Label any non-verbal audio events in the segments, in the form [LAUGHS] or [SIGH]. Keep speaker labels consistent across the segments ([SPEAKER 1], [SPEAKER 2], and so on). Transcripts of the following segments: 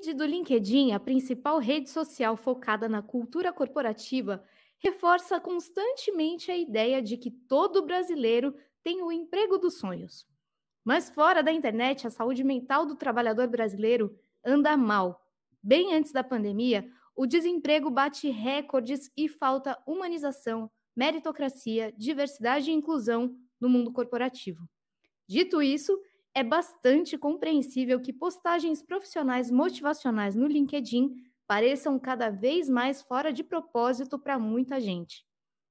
[SPEAKER 1] feed do LinkedIn, a principal rede social focada na cultura corporativa, reforça constantemente a ideia de que todo brasileiro tem o emprego dos sonhos. Mas fora da internet, a saúde mental do trabalhador brasileiro anda mal. Bem antes da pandemia, o desemprego bate recordes e falta humanização, meritocracia, diversidade e inclusão no mundo corporativo. Dito isso, é bastante compreensível que postagens profissionais motivacionais no LinkedIn pareçam cada vez mais fora de propósito para muita gente.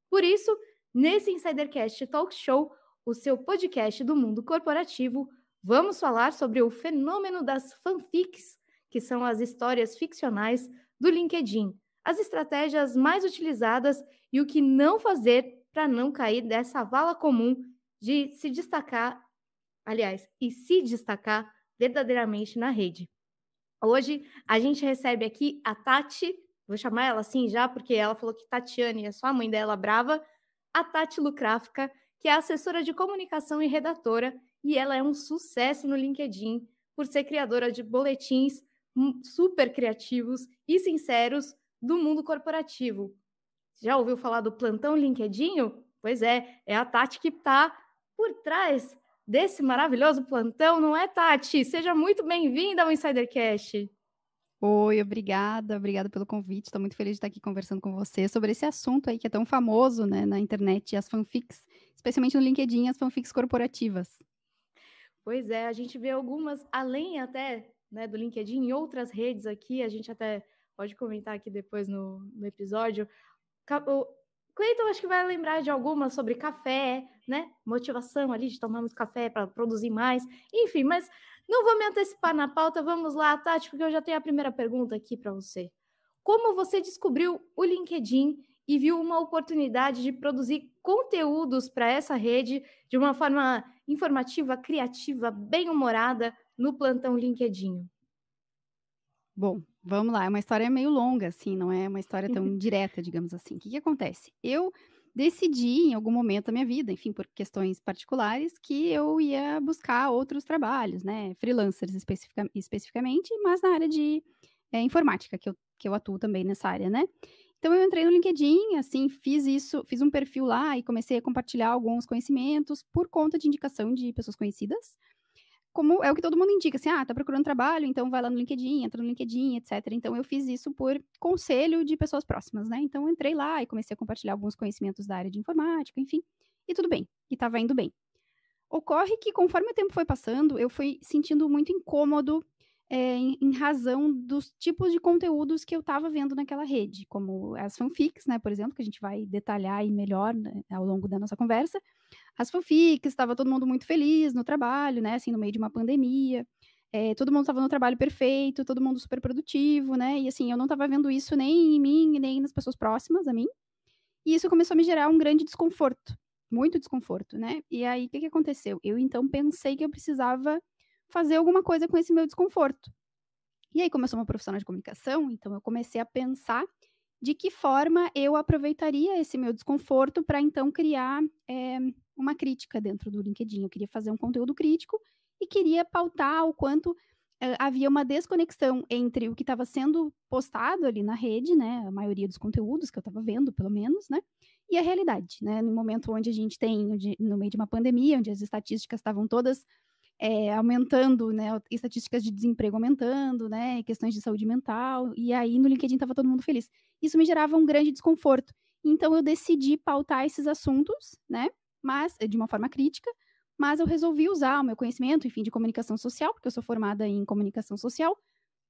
[SPEAKER 1] Por isso, nesse Insidercast Talk Show, o seu podcast do mundo corporativo, vamos falar sobre o fenômeno das fanfics, que são as histórias ficcionais do LinkedIn, as estratégias mais utilizadas e o que não fazer para não cair dessa vala comum de se destacar aliás, e se destacar verdadeiramente na rede. Hoje a gente recebe aqui a Tati, vou chamar ela assim já, porque ela falou que Tatiane é só a mãe dela brava, a Tati Lucráfica, que é assessora de comunicação e redatora, e ela é um sucesso no LinkedIn por ser criadora de boletins hum, super criativos e sinceros do mundo corporativo. Já ouviu falar do plantão LinkedIn? Pois é, é a Tati que está por trás desse maravilhoso plantão, não é, Tati? Seja muito bem-vinda ao Insidercast.
[SPEAKER 2] Oi, obrigada, obrigada pelo convite. Estou muito feliz de estar aqui conversando com você sobre esse assunto aí que é tão famoso né, na internet, as fanfics, especialmente no LinkedIn, as fanfics corporativas.
[SPEAKER 1] Pois é, a gente vê algumas, além até né, do LinkedIn, em outras redes aqui, a gente até pode comentar aqui depois no, no episódio. O Cleiton acho que vai lembrar de algumas sobre café, né, motivação ali de tomar muito café para produzir mais, enfim, mas não vou me antecipar na pauta, vamos lá, Tati, porque eu já tenho a primeira pergunta aqui para você. Como você descobriu o LinkedIn e viu uma oportunidade de produzir conteúdos para essa rede de uma forma informativa, criativa, bem-humorada no plantão LinkedIn?
[SPEAKER 2] Bom, vamos lá. É uma história meio longa, assim, não é uma história tão [LAUGHS] direta, digamos assim. O que, que acontece? Eu decidi em algum momento da minha vida, enfim, por questões particulares, que eu ia buscar outros trabalhos, né? Freelancers especifica, especificamente, mas na área de é, informática, que eu, que eu atuo também nessa área, né? Então eu entrei no LinkedIn, assim, fiz isso, fiz um perfil lá e comecei a compartilhar alguns conhecimentos por conta de indicação de pessoas conhecidas como é o que todo mundo indica, assim, ah, tá procurando trabalho, então vai lá no LinkedIn, entra no LinkedIn, etc. Então eu fiz isso por conselho de pessoas próximas, né? Então entrei lá e comecei a compartilhar alguns conhecimentos da área de informática, enfim, e tudo bem, e tava indo bem. Ocorre que conforme o tempo foi passando, eu fui sentindo muito incômodo é, em, em, razão dos tipos de conteúdos que eu estava vendo naquela rede, como as fanfics, né, por exemplo, que a gente vai detalhar aí melhor né, ao longo da nossa conversa. As fanfics, estava todo mundo muito feliz no trabalho, né, assim, no meio de uma pandemia. É, todo mundo estava no trabalho perfeito, todo mundo super produtivo, né? E assim, eu não estava vendo isso nem em mim, nem nas pessoas próximas a mim. E isso começou a me gerar um grande desconforto, muito desconforto, né? E aí, o que, que aconteceu? Eu então pensei que eu precisava fazer alguma coisa com esse meu desconforto. E aí, como eu sou uma profissional de comunicação, então eu comecei a pensar de que forma eu aproveitaria esse meu desconforto para então criar é, uma crítica dentro do LinkedIn. Eu queria fazer um conteúdo crítico e queria pautar o quanto é, havia uma desconexão entre o que estava sendo postado ali na rede, né, a maioria dos conteúdos que eu estava vendo, pelo menos, né, e a realidade, né, no momento onde a gente tem, no meio de uma pandemia, onde as estatísticas estavam todas é, aumentando, né, estatísticas de desemprego aumentando, né, questões de saúde mental, e aí no LinkedIn estava todo mundo feliz. Isso me gerava um grande desconforto. Então eu decidi pautar esses assuntos, né, mas de uma forma crítica, mas eu resolvi usar o meu conhecimento, enfim, de comunicação social, porque eu sou formada em comunicação social,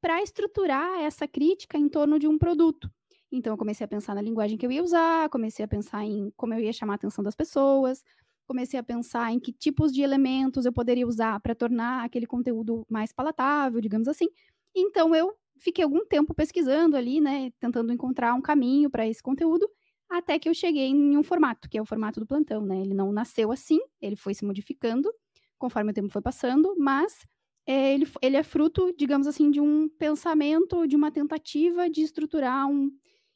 [SPEAKER 2] para estruturar essa crítica em torno de um produto. Então eu comecei a pensar na linguagem que eu ia usar, comecei a pensar em como eu ia chamar a atenção das pessoas, comecei a pensar em que tipos de elementos eu poderia usar para tornar aquele conteúdo mais palatável, digamos assim. Então eu fiquei algum tempo pesquisando ali, né, tentando encontrar um caminho para esse conteúdo, até que eu cheguei em um formato, que é o formato do plantão, né? Ele não nasceu assim, ele foi se modificando conforme o tempo foi passando, mas é, ele, ele é fruto, digamos assim, de um pensamento, de uma tentativa de estruturar um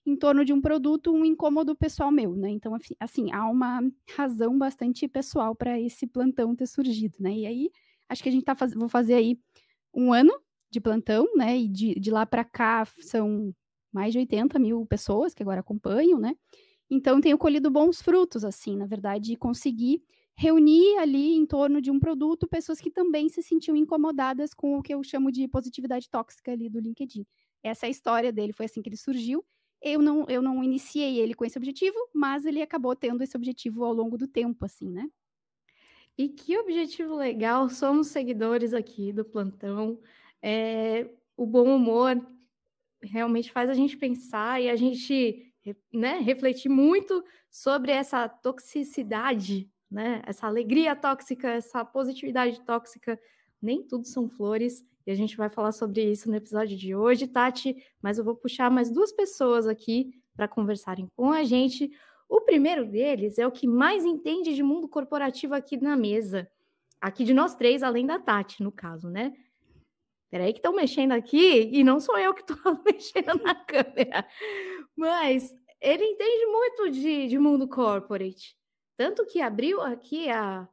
[SPEAKER 2] em torno de um produto, um incômodo pessoal meu, né? Então, assim, há uma razão bastante pessoal para esse plantão ter surgido, né? E aí, acho que a gente tá vou fazer aí um ano de plantão, né? E de, de lá para cá são mais de 80 mil pessoas que agora acompanham, né? Então, tenho colhido bons frutos, assim, na verdade, consegui reunir ali em torno de um produto pessoas que também se sentiam incomodadas com o que eu chamo de positividade tóxica ali do LinkedIn. Essa é a história dele, foi assim que ele surgiu eu não, eu não iniciei ele com esse objetivo, mas ele acabou tendo esse objetivo ao longo do tempo, assim, né? E que
[SPEAKER 1] objetivo legal, somos seguidores aqui do plantão. É, o bom humor realmente faz a gente pensar e a gente né, refletir muito sobre essa toxicidade, né? Essa alegria tóxica, essa positividade tóxica. Nem tudo são flores e a gente vai falar sobre isso no episódio de hoje, Tati. Mas eu vou puxar mais duas pessoas aqui para conversarem com a gente. O primeiro deles é o que mais entende de mundo corporativo aqui na mesa. Aqui de nós três, além da Tati, no caso, né? Peraí, que estão mexendo aqui e não sou eu que estou [LAUGHS] mexendo na câmera. Mas ele entende muito de, de mundo corporate. Tanto que abriu aqui a,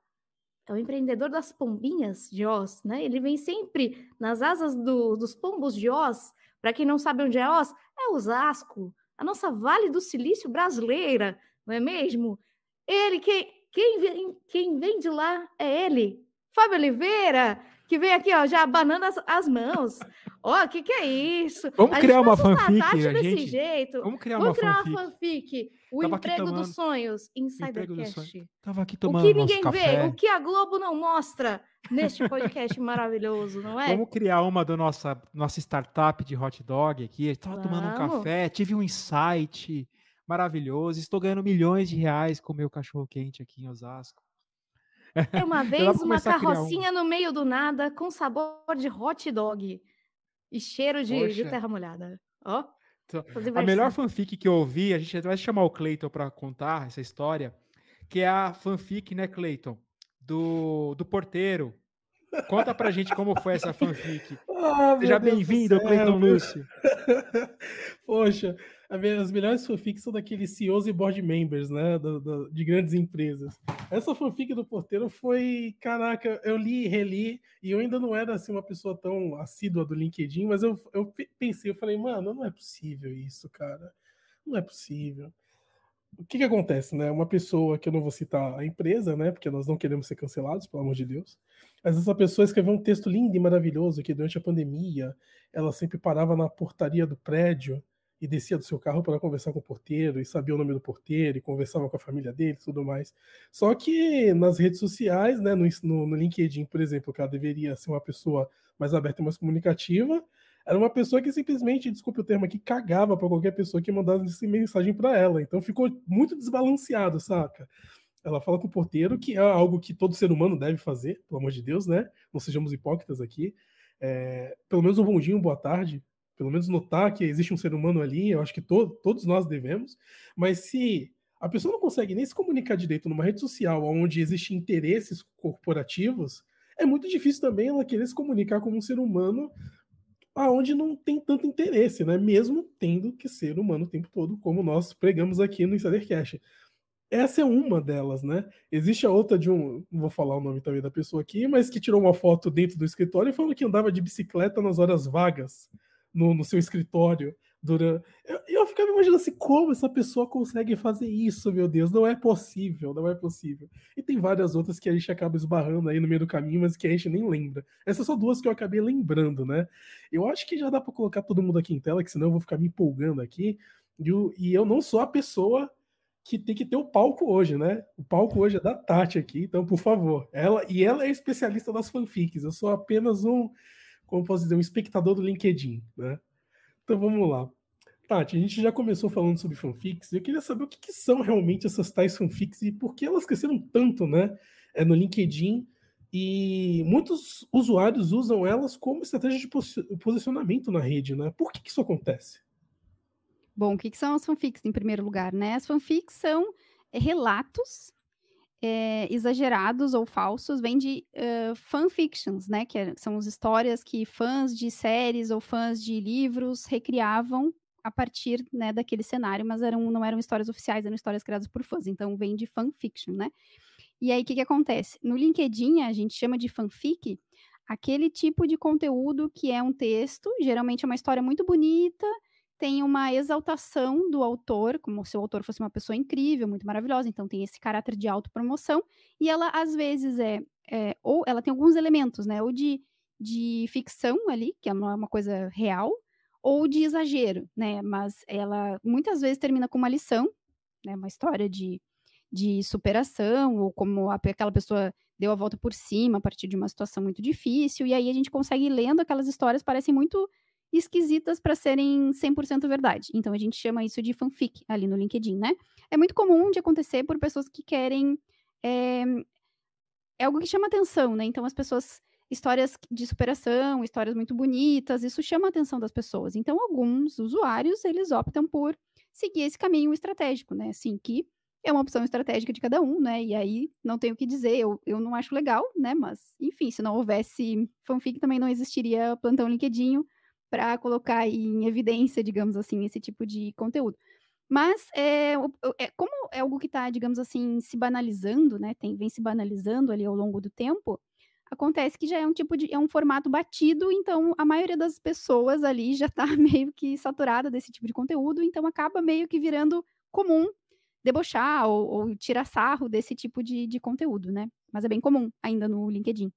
[SPEAKER 1] é o empreendedor das pombinhas de Oz, né? Ele vem sempre nas asas do, dos pombos de Oz. Para quem não sabe onde é Oz, é Osasco, a nossa Vale do Silício brasileira, não é mesmo? Ele, quem, quem, vem, quem vem de lá é ele, Fábio Oliveira que vem aqui, ó, já abanando as, as mãos. Ó, oh, o que, que é isso? Vamos a criar tá uma fanfic. A gente... desse jeito. Vamos criar Vamos uma criar fanfic. Uma fanfic. O Tava emprego tomando... dos sonhos, Insidercast.
[SPEAKER 3] Tava aqui tomando O que ninguém café. vê, o que
[SPEAKER 1] a Globo não mostra neste podcast [LAUGHS] maravilhoso, não é? Vamos
[SPEAKER 3] criar uma da nossa, nossa startup de hot dog aqui. Estava tomando um café, tive um insight maravilhoso. Estou ganhando milhões de reais com o meu cachorro quente aqui em Osasco. É uma [LAUGHS] vez uma carrocinha
[SPEAKER 1] um... no meio do nada com sabor de hot dog e cheiro de, de terra molhada.
[SPEAKER 3] Ó. Oh, a melhor fanfic que eu ouvi, a gente vai chamar o Clayton para contar essa história, que é a fanfic, né, Clayton, do, do porteiro. Conta pra gente como foi essa fanfic. [LAUGHS] Ah, Seja bem-vindo, Cleiton Lúcio.
[SPEAKER 4] [LAUGHS] Poxa, Tá as melhores fanfics são daqueles CEOs e board members, né? Do, do, de grandes empresas. Essa fanfic do porteiro foi, caraca, eu li e reli, e eu ainda não era assim uma pessoa tão assídua do LinkedIn, mas eu, eu pensei, eu falei, mano, não é possível isso, cara. Não é possível. O que que acontece, né? Uma pessoa, que eu não vou citar a empresa, né? Porque nós não queremos ser cancelados, pelo amor de Deus. Mas essa pessoa escreveu um texto lindo e maravilhoso que durante a pandemia ela sempre parava na portaria do prédio e descia do seu carro para conversar com o porteiro e sabia o nome do porteiro e conversava com a família dele e tudo mais. Só que nas redes sociais, né, no, no LinkedIn, por exemplo, que ela deveria ser uma pessoa mais aberta e mais comunicativa, era uma pessoa que simplesmente, desculpe o termo aqui, cagava para qualquer pessoa que mandasse mensagem para ela. Então ficou muito desbalanceado, saca? Ela fala com o porteiro, que é algo que todo ser humano deve fazer, pelo amor de Deus, né? Não sejamos hipócritas aqui. É, pelo menos um bom dia, uma boa tarde, pelo menos notar que existe um ser humano ali, eu acho que to todos nós devemos, mas se a pessoa não consegue nem se comunicar direito numa rede social onde existem interesses corporativos, é muito difícil também ela querer se comunicar como um ser humano aonde não tem tanto interesse, né? Mesmo tendo que ser humano o tempo todo, como nós pregamos aqui no Insidercast. Essa é uma delas, né? Existe a outra de um, não vou falar o nome também da pessoa aqui, mas que tirou uma foto dentro do escritório e falou que andava de bicicleta nas horas vagas no, no seu escritório. Durante... Eu, eu ficava imaginando assim, como essa pessoa consegue fazer isso, meu Deus, não é possível, não é possível. E tem várias outras que a gente acaba esbarrando aí no meio do caminho, mas que a gente nem lembra. Essas são duas que eu acabei lembrando, né? Eu acho que já dá para colocar todo mundo aqui em tela, que senão eu vou ficar me empolgando aqui. E eu, e eu não sou a pessoa que tem que ter o palco hoje, né? O palco hoje é da Tati aqui, então, por favor. Ela E ela é especialista das fanfics, eu sou apenas um como posso dizer, um espectador do LinkedIn, né? Então vamos lá. Tati, a gente já começou falando sobre fanfics, eu queria saber o que, que são realmente essas tais fanfics e por que elas cresceram tanto, né? É, no LinkedIn. E muitos usuários usam elas como estratégia de posicionamento na rede, né? Por que, que isso acontece?
[SPEAKER 2] Bom, o que, que são as fanfics, em primeiro lugar, né? As fanfics são relatos é, exagerados ou falsos vem de uh, fanfictions, né? Que é, são as histórias que fãs de séries ou fãs de livros recriavam a partir né, daquele cenário, mas eram, não eram histórias oficiais, eram histórias criadas por fãs, então vem de fanfiction, né? E aí, o que, que acontece? No LinkedIn, a gente chama de fanfic aquele tipo de conteúdo que é um texto, geralmente é uma história muito bonita, tem uma exaltação do autor, como se o autor fosse uma pessoa incrível, muito maravilhosa, então tem esse caráter de autopromoção, e ela às vezes é, é ou ela tem alguns elementos, né, ou de, de ficção ali, que é uma, uma coisa real, ou de exagero, né, mas ela muitas vezes termina com uma lição, né, uma história de, de superação, ou como a, aquela pessoa deu a volta por cima a partir de uma situação muito difícil, e aí a gente consegue lendo aquelas histórias, parecem muito esquisitas para serem 100% verdade. Então a gente chama isso de fanfic ali no LinkedIn, né? É muito comum de acontecer por pessoas que querem. É, é algo que chama atenção, né? Então as pessoas. Histórias de superação, histórias muito bonitas, isso chama a atenção das pessoas. Então, alguns usuários, eles optam por seguir esse caminho estratégico, né? Assim, que é uma opção estratégica de cada um, né? E aí não tenho o que dizer, eu, eu não acho legal, né? Mas, enfim, se não houvesse fanfic, também não existiria plantão LinkedIn, para colocar em evidência, digamos assim, esse tipo de conteúdo. Mas é, é como é algo que está, digamos assim, se banalizando, né? Tem, vem se banalizando ali ao longo do tempo. Acontece que já é um tipo de é um formato batido, então a maioria das pessoas ali já está [LAUGHS] meio que saturada desse tipo de conteúdo, então acaba meio que virando comum debochar ou, ou tirar sarro desse tipo de, de conteúdo, né? Mas é bem comum ainda no LinkedIn.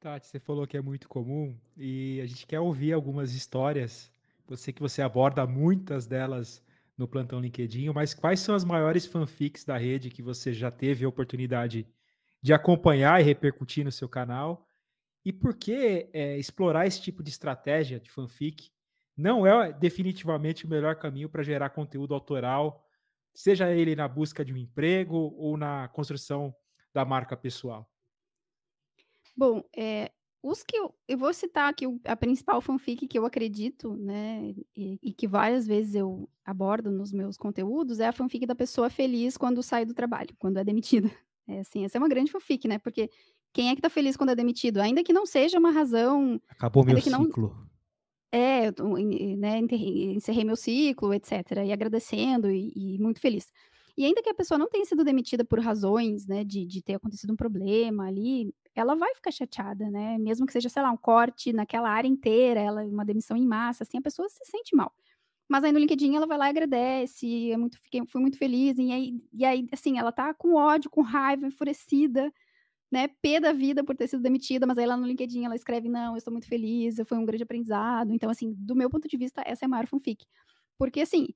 [SPEAKER 3] Tati, você falou que é muito comum e a gente quer ouvir algumas histórias. Você que você aborda muitas delas no plantão LinkedIn, mas quais são as maiores fanfics da rede que você já teve a oportunidade de acompanhar e repercutir no seu canal? E por que é, explorar esse tipo de estratégia de fanfic não é definitivamente o melhor caminho para gerar conteúdo autoral, seja ele na busca de um emprego ou na construção da marca pessoal?
[SPEAKER 2] Bom, é, os que eu, eu vou citar aqui a principal fanfic que eu acredito, né, e, e, que várias vezes eu abordo nos meus conteúdos, é a fanfic da pessoa feliz quando sai do trabalho, quando é demitida. [LAUGHS] É assim, essa é uma grande fanfic, né? Porque quem é que tá feliz quando é demitido? Ainda que não seja uma razão.
[SPEAKER 3] Acabou meu ciclo.
[SPEAKER 2] Não... É, né, encerrei meu ciclo, etc. E agradecendo e, e muito feliz. E ainda que a pessoa não tenha sido demitida por razões, né, de, de ter acontecido um problema ali, ela vai ficar chateada, né? Mesmo que seja, sei lá, um corte naquela área inteira, ela uma demissão em massa, assim, a pessoa se sente mal. Mas aí no LinkedIn ela vai lá e agradece, é muito, fiquei, fui muito feliz, e aí, e aí, assim, ela tá com ódio, com raiva, enfurecida, né? P da vida por ter sido demitida, mas aí lá no LinkedIn ela escreve, não, eu estou muito feliz, foi um grande aprendizado. Então, assim, do meu ponto de vista, essa é a maior fanfic. Porque, assim,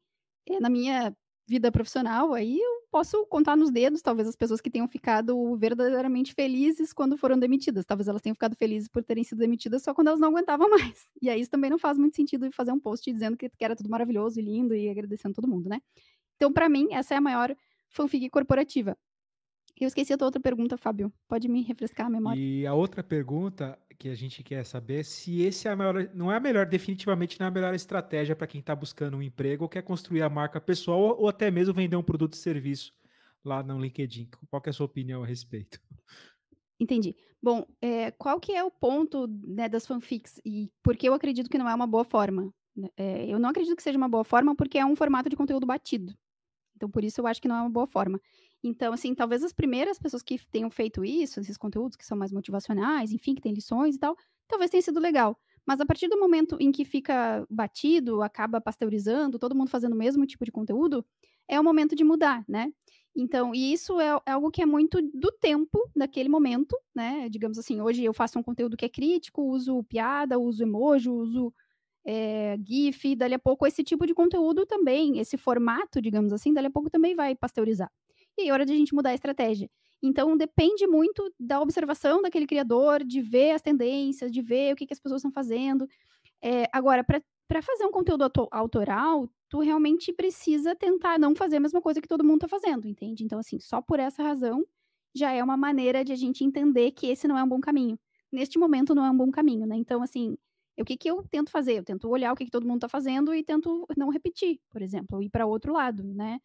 [SPEAKER 2] é, na minha vida profissional, aí eu posso contar nos dedos, talvez as pessoas que tenham ficado verdadeiramente felizes quando foram demitidas. Talvez elas tenham ficado felizes por terem sido demitidas só quando elas não aguentavam [LAUGHS] mais. E aí isso também não faz muito sentido fazer um post dizendo que, era tudo maravilhoso e lindo e agradecendo todo mundo, né? Então, para mim, essa é a maior fanfic corporativa. Eu esqueci a tua outra pergunta, Fábio. Pode me refrescar a memória?
[SPEAKER 3] E a outra pergunta que a gente quer saber se esse é a melhor, não é a melhor, definitivamente não é a melhor estratégia para quem está buscando um emprego ou quer construir a marca pessoal ou até mesmo vender um produto e serviço lá no LinkedIn. Qual é a sua opinião a respeito?
[SPEAKER 2] Entendi. Bom, é, qual que é o ponto né, das fanfics e por que eu acredito que não é uma boa forma? É, eu não acredito que seja uma boa forma porque é um formato de conteúdo batido. Então, por isso eu acho que não é uma boa forma. Então, assim, talvez as primeiras pessoas que tenham feito isso, esses conteúdos que são mais motivacionais, enfim, que tem lições e tal, talvez tenha sido legal. Mas a partir do momento em que fica batido, acaba pasteurizando, todo mundo fazendo o mesmo tipo de conteúdo, é o momento de mudar, né? Então, e isso é, é, algo que é muito do tempo daquele momento, né? Digamos assim, hoje eu faço um conteúdo que é crítico, uso piada, uso emoji, uso é, GIF, dali a pouco esse tipo de conteúdo também, esse formato, digamos assim, dali a pouco também vai pasteurizar e aí é hora de a gente mudar a estratégia. Então, depende muito da observação daquele criador, de ver as tendências, de ver o que, que as pessoas estão fazendo. É, agora, para fazer um conteúdo autoral, tu realmente precisa tentar não fazer a mesma coisa que todo mundo está fazendo, entende? Então, assim, só por essa razão já é uma maneira de a gente entender que esse não é um bom caminho. Neste momento, não é um bom caminho, né? Então, assim, o que, que eu tento fazer? Eu tento olhar o que, que todo mundo está fazendo e tento não repetir, por exemplo, ir para outro lado, né?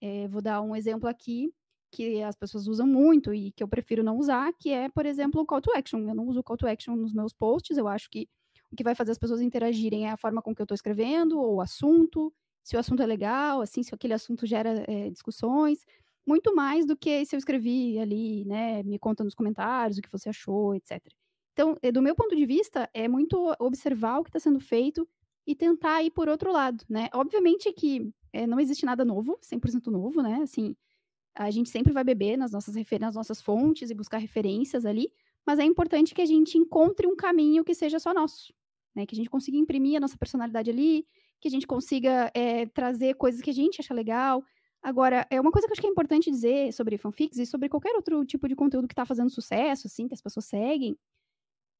[SPEAKER 2] É, vou dar um exemplo aqui que as pessoas usam muito e que eu prefiro não usar, que é, por exemplo, o call to action. Eu não uso call to action nos meus posts, eu acho que o que vai fazer as pessoas interagirem é a forma com que eu estou escrevendo, ou o assunto, se o assunto é legal, assim, se aquele assunto gera é, discussões, muito mais do que se eu escrevi ali, né, me conta nos comentários o que você achou, etc. Então, eh, do meu ponto de vista, é muito observar o que está sendo feito e tentar ir por outro lado, né? Obviamente que é, não existe nada novo, 100% novo, né? Assim, a gente sempre vai beber nas nossas, nas nossas fontes e buscar referências ali, mas é importante que a gente encontre um caminho que seja só nosso, né? Que a gente consiga imprimir a nossa personalidade ali, que a gente consiga é, trazer coisas que a gente acha legal. Agora, é uma coisa que eu acho que é importante dizer sobre fanfics e sobre qualquer outro tipo de conteúdo que está fazendo sucesso, assim, que as pessoas seguem,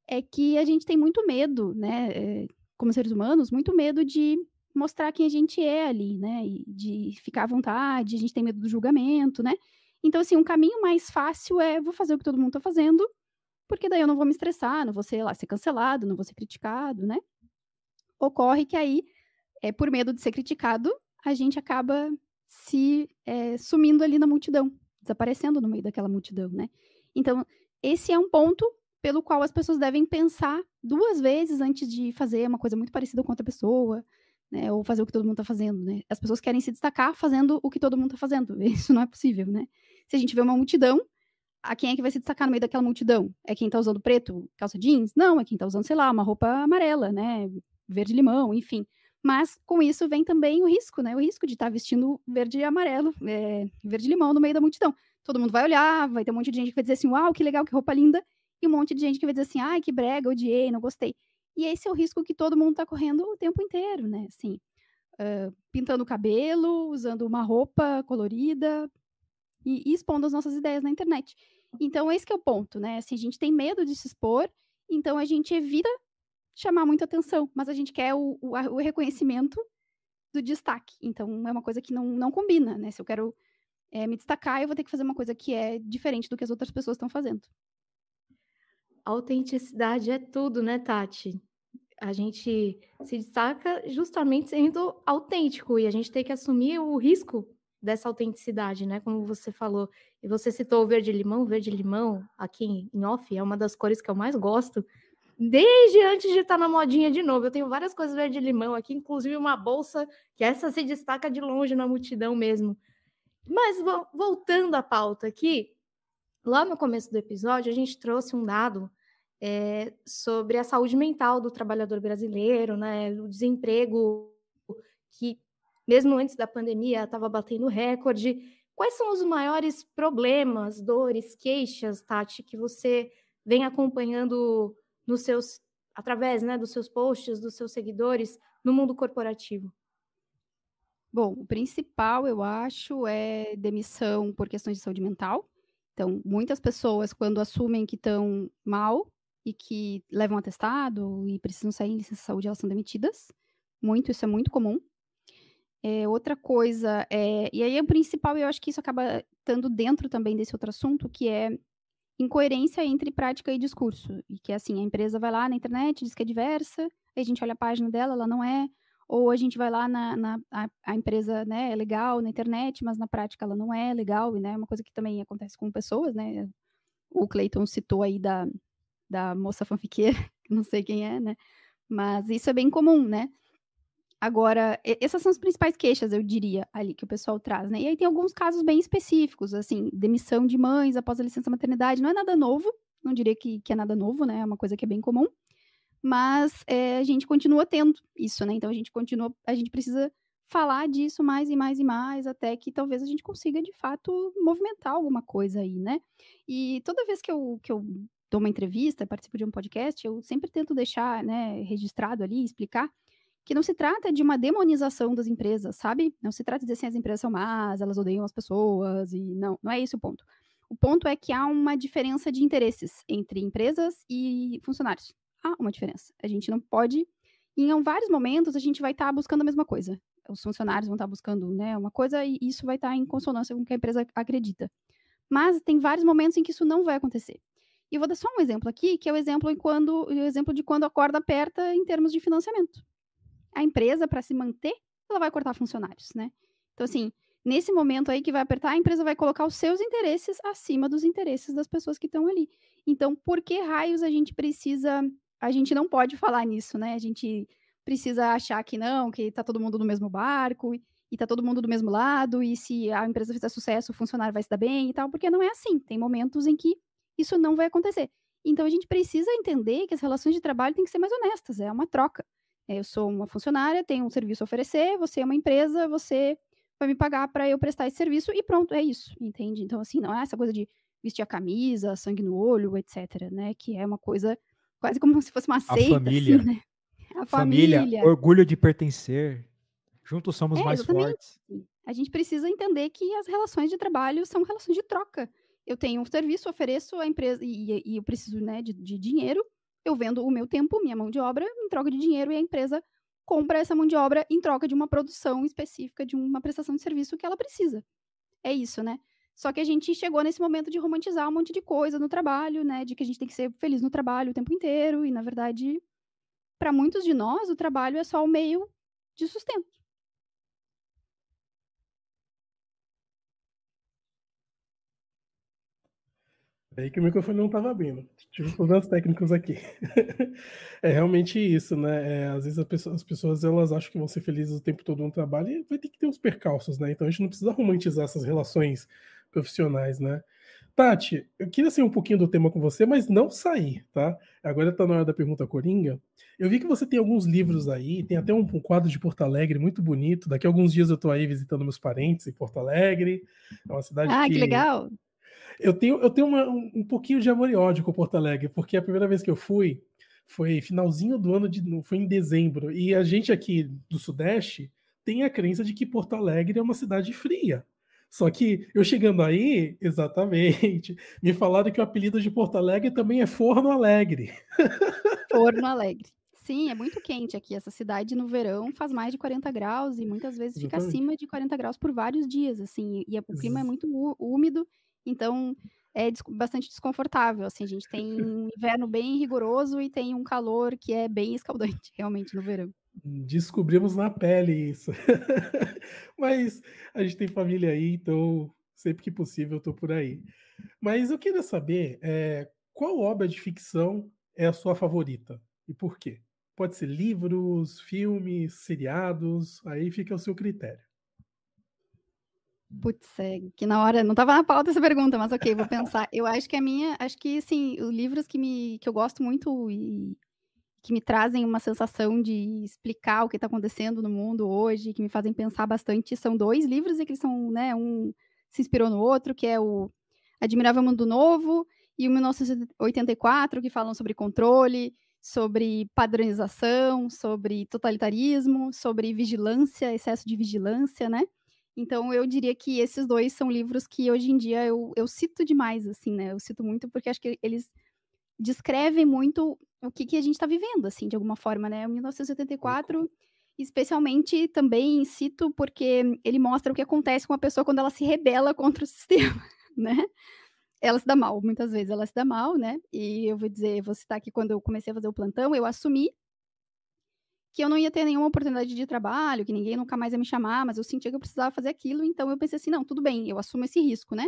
[SPEAKER 2] é que a gente tem muito medo, né? É, como seres humanos, muito medo de mostrar quem a gente é ali, né? E de ficar à vontade, a gente tem medo do julgamento, né? Então, assim, um caminho mais fácil é vou fazer o que todo mundo tá fazendo, porque daí eu não vou me estressar, não vou ser lá ser cancelado, não vou ser criticado, né? Ocorre que aí, é, por medo de ser criticado, a gente acaba se é, sumindo ali na multidão, desaparecendo no meio daquela multidão, né? Então, esse é um ponto pelo qual as pessoas devem pensar duas vezes antes de fazer uma coisa muito parecida com outra pessoa, né? Ou fazer o que todo mundo está fazendo, né? As pessoas querem se destacar fazendo o que todo mundo está fazendo. [LAUGHS] Isso não é possível, né? Se a gente vê uma multidão, a quem é que vai se destacar no meio daquela multidão? É quem está usando preto, calça jeans? Não, é quem está usando, sei lá, uma roupa amarela, né? Verde limão, enfim. Mas com isso vem também o risco, né? O risco de estar tá vestindo verde e amarelo, é, verde limão no meio da multidão. Todo mundo vai olhar, vai ter um monte de gente que vai dizer assim, uau, que legal, que roupa linda, e um monte de gente que vai dizer assim, ai, que brega, odiei, não gostei. E esse é o risco que todo mundo está correndo o tempo inteiro, né? Assim, uh, pintando o cabelo, usando uma roupa colorida e, e, expondo as nossas ideias na internet. Então, esse é o ponto, né? Assim, a gente tem medo de se expor, então a gente evita chamar muita atenção, mas a gente quer o, o, o reconhecimento do destaque. Então, é uma coisa que não, não combina, né? Se eu quero é, me destacar, eu vou ter que fazer uma coisa que é diferente do que as outras pessoas estão fazendo.
[SPEAKER 1] Autenticidade é tudo, né, Tati? a gente se destaca justamente sendo autêntico e a gente tem que assumir o risco dessa autenticidade, né? Como você falou. E você citou o verde-limão. Verde-limão, aqui em off, é uma das cores que eu mais gosto. Desde antes de estar tá na modinha de novo. Eu tenho várias coisas verde-limão aqui, inclusive uma bolsa, que essa se destaca de longe na multidão mesmo. Mas voltando à pauta aqui, lá no começo do episódio, a gente trouxe um dado é, sobre a saúde mental do trabalhador brasileiro, né, o desemprego que, mesmo antes da pandemia, estava batendo recorde. Quais são os maiores problemas, dores, queixas, Tati, que você vem acompanhando nos seus através né, dos seus posts, dos seus seguidores no mundo corporativo? Bom, o principal, eu acho,
[SPEAKER 2] é demissão por questões de saúde mental. Então, muitas pessoas, quando assumem que estão mal, e que levam atestado e precisam sair em licença saúde, elas são demitidas. Muito, isso é muito comum. É, outra coisa, é, e aí o principal, eu acho que isso acaba estando dentro também desse outro assunto, que é incoerência entre prática e discurso. E que assim, a empresa vai lá na internet, diz que é diversa, aí a gente olha a página dela, ela não é, ou a gente vai lá na, na a, a, empresa, né, é legal na internet, mas na prática ela não é legal, e né, é uma coisa que também acontece com pessoas, né, o Cleiton citou aí da, da moça fanfiqueira, [LAUGHS] não sei quem é, né? Mas isso é bem comum, né? Agora, essas são as principais queixas, eu diria, ali, que o pessoal traz, né? E aí tem alguns casos bem específicos, assim, demissão de mães após a licença maternidade, não é nada novo, não diria que, que é nada novo, né? É uma coisa que é bem comum, mas é, a gente continua tendo isso, né? Então a gente continua, a gente precisa falar disso mais e mais e mais, até que talvez a gente consiga, de fato, movimentar alguma coisa aí, né? E toda vez que eu, que eu dou uma entrevista, participo de um podcast, eu sempre tento deixar né, registrado ali, explicar que não se trata de uma demonização das empresas, sabe? Não se trata de dizer assim, as empresas são más, elas odeiam as pessoas, e não, não é esse o ponto. O ponto é que há uma diferença de interesses entre empresas e funcionários. Há uma diferença. A gente não pode, em vários momentos, a gente vai estar tá buscando a mesma coisa. Os funcionários vão estar tá buscando né, uma coisa e isso vai estar tá em consonância com o que a empresa acredita. Mas tem vários momentos em que isso não vai acontecer. E vou dar só um exemplo aqui, que é o exemplo, quando, o exemplo de quando a corda aperta em termos de financiamento. A empresa, para se manter, ela vai cortar funcionários, né? Então, assim, nesse momento aí que vai apertar, a empresa vai colocar os seus interesses acima dos interesses das pessoas que estão ali. Então, por que raios a gente precisa. A gente não pode falar nisso, né? A gente precisa achar que não, que está todo mundo no mesmo barco e está todo mundo do mesmo lado, e se a empresa fizer sucesso, o funcionário vai se dar bem e tal, porque não é assim. Tem momentos em que isso não vai acontecer. Então a gente precisa entender que as relações de trabalho têm que ser mais honestas, é uma troca. É, eu sou uma funcionária, tenho um serviço a oferecer, você é uma empresa, você vai me pagar para eu prestar esse serviço e pronto, é isso, entende? Então assim, não é essa coisa de vestir a camisa, sangue no olho, etc, né, que é uma coisa quase como se fosse uma seita, a assim, família. Assim, né? A família, família,
[SPEAKER 3] orgulho de pertencer, juntos somos é, mais fortes.
[SPEAKER 2] A gente precisa entender que as relações de trabalho são relações de troca eu tenho um serviço, ofereço a empresa e, e eu preciso né, de, de, dinheiro, eu vendo o meu tempo, minha mão de obra, em troca de dinheiro e a empresa compra essa mão de obra em troca de uma produção específica, de uma prestação de serviço que ela precisa. É isso, né? Só que a gente chegou nesse momento de romantizar um monte de coisa no trabalho, né? De que a gente tem que ser feliz no trabalho o tempo inteiro e, na verdade, para muitos de nós, o trabalho é só o meio de sustento.
[SPEAKER 4] aí que o microfone não estava abrindo. Tive problemas técnicos aqui. [LAUGHS] é realmente isso, né? É, às vezes as pessoas elas acham que vão ser felizes o tempo todo no trabalho e vai ter que ter uns percalços, né? Então a gente não precisa romantizar essas relações profissionais, né? Tati, eu queria sair um pouquinho do tema com você, mas não sair, tá? Agora está na hora da pergunta coringa. Eu vi que você tem alguns livros aí, tem até um, um quadro de Porto Alegre muito bonito. Daqui a alguns dias eu estou aí visitando meus parentes em Porto Alegre. É uma cidade ah, que, que legal! Eu tenho, eu tenho uma, um pouquinho de amor e ódio com Porto Alegre, porque a primeira vez que eu fui foi finalzinho do ano de. foi em dezembro. E a gente aqui do Sudeste tem a crença de que Porto Alegre é uma cidade fria. Só que eu chegando aí, [LAUGHS] exatamente, me falaram que o apelido de Porto Alegre também é Forno Alegre.
[SPEAKER 2] [LAUGHS] Forno Alegre. Sim, é muito quente aqui. Essa cidade no verão faz mais de 40 graus e muitas vezes fica acima de 40 graus por vários dias, assim. E o clima é muito úmido então, é bastante desconfortável, assim, a gente tem um [LAUGHS] inverno bem rigoroso e tem um calor que é bem escaldante, [LAUGHS] realmente, no verão.
[SPEAKER 4] Descobrimos na pele isso. [LAUGHS] Mas a gente tem família aí, então sempre que possível eu tô por aí. Mas eu queria saber é, qual obra de ficção é a sua favorita e por quê? Pode ser livros, filmes, seriados, aí fica o seu critério.
[SPEAKER 2] Putz, é que na hora não estava na pauta essa pergunta, mas ok, vou pensar. eu acho que a minha, acho que sim, livros que me que eu gosto muito e que me trazem uma sensação de explicar o que está acontecendo no mundo hoje, que me fazem pensar bastante, são dois livros e que eles são, né, um se inspirou no outro, que é o Admirável Mundo Novo e o 1984, que falam sobre controle, sobre padronização, sobre totalitarismo, sobre vigilância, excesso de vigilância, né? Então eu diria que esses dois são livros que hoje em dia eu, eu cito demais, assim, né? Eu cito muito porque acho que eles descrevem muito o que, que a gente está vivendo, assim, de alguma forma, né? 1984, especialmente também cito porque ele mostra o que acontece com a pessoa quando ela se rebela contra o sistema, [LAUGHS] né? Ela se dá mal, muitas vezes ela se dá mal, né? E eu vou dizer, vou citar aqui quando eu comecei a fazer o plantão, eu assumi que eu não ia ter nenhuma oportunidade de trabalho, que ninguém nunca mais ia me chamar, mas eu sentia que eu precisava fazer aquilo, então eu pensei assim, não, tudo bem, eu assumo esse risco, né?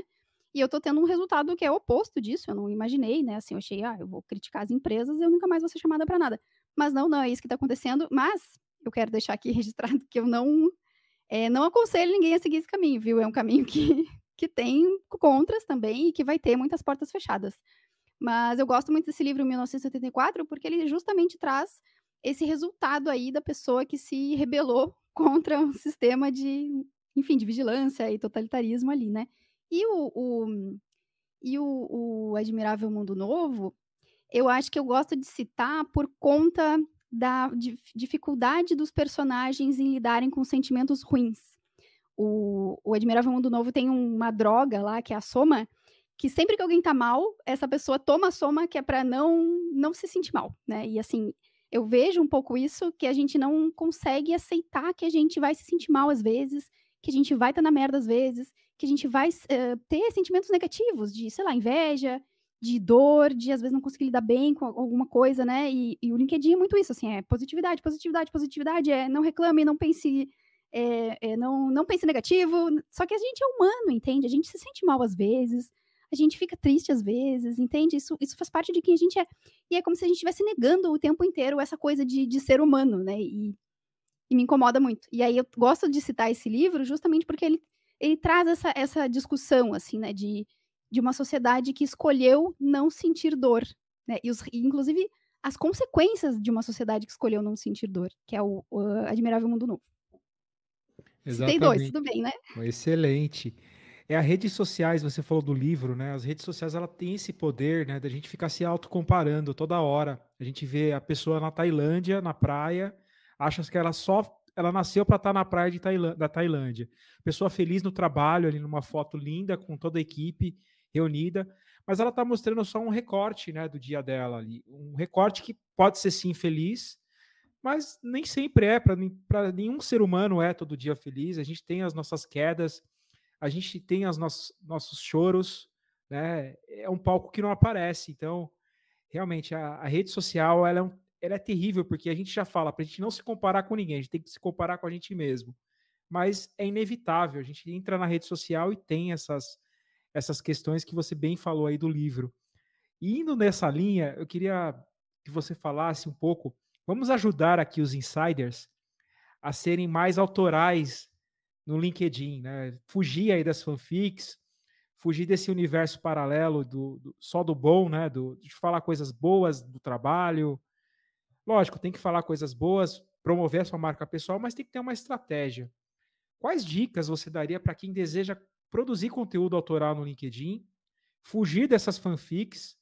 [SPEAKER 2] E eu tô tendo um resultado que é oposto disso, eu não imaginei, né? Assim, eu achei, ah, eu vou criticar as empresas, eu nunca mais vou ser chamada para nada. Mas não, não é isso que tá acontecendo, mas eu quero deixar aqui [LAUGHS] registrado que eu não é, não aconselho ninguém a seguir esse caminho, viu? É um caminho que, [LAUGHS] que tem contras também e que vai ter muitas portas fechadas. Mas eu gosto muito desse livro, 1984, porque ele justamente traz esse resultado aí da pessoa que se rebelou [LAUGHS] contra um sistema de, enfim, de vigilância e totalitarismo ali, né? E o, o e o, o Admirável Mundo Novo, eu acho que eu gosto de citar por conta da dificuldade dos personagens em lidarem com sentimentos ruins. O, o Admirável Mundo Novo tem uma droga lá, que é a soma, que sempre que alguém tá mal, essa pessoa toma a soma que é para não não se sentir mal, né? E assim, eu vejo um pouco isso, que a gente não consegue aceitar que a gente vai se sentir mal às vezes, que a gente vai estar tá na merda às vezes, que a gente vai uh, ter sentimentos negativos de, sei lá, inveja, de dor, de às vezes não conseguir lidar bem com alguma coisa, né? E, e o LinkedIn é muito isso, assim, é positividade, positividade, positividade, é não reclame, não pense, é, é, não, não pense negativo. Só que a gente é humano, entende? A gente se sente mal às vezes, a gente fica triste às vezes, entende? Isso, isso faz parte de quem a gente é. E é como se a gente estivesse negando o tempo inteiro essa coisa de, de ser humano, né? E, e me incomoda muito. E aí eu gosto de citar esse livro justamente porque ele, ele traz essa, essa discussão, assim, né? De, de uma sociedade que escolheu não sentir dor, né? E, os, e inclusive as consequências de uma sociedade que escolheu não sentir dor, que é o, o Admirável Mundo Novo. Exatamente. Citei dois, tudo bem, né?
[SPEAKER 3] Excelente é as redes sociais, você falou do livro, né? As redes sociais, ela tem esse poder, né? Da gente ficar se autocomparando toda hora. A gente vê a pessoa na Tailândia, na praia, acha que ela só... Ela nasceu para estar tá na praia de Tailândia, da Tailândia. Pessoa feliz no trabalho, ali numa foto linda, com toda a equipe reunida. Mas ela está mostrando só um recorte, né? Do dia dela ali. Um recorte que pode ser, sim, feliz, mas nem sempre é. Para nenhum ser humano é todo dia feliz. A gente tem as nossas quedas, a gente tem os nossos, nossos choros, né? É um palco que não aparece. Então, realmente, a, a rede social ela é, um, ela é terrível, porque a gente já fala para a gente não se comparar com ninguém, a gente tem que se comparar com a gente mesmo. Mas é inevitável, a gente entra na rede social e tem essas, essas questões que você bem falou aí do livro. E indo nessa linha, eu queria que você falasse um pouco. Vamos ajudar aqui os insiders a serem mais autorais no LinkedIn, né? Fugir aí das fanfics, fugir desse universo paralelo do, do, só do bom, né? Do, de falar coisas boas do trabalho. Lógico, tem que falar coisas boas, promover a sua marca pessoal, mas tem que ter uma estratégia. Quais dicas você daria para quem deseja produzir conteúdo autoral no LinkedIn, fugir dessas fanfics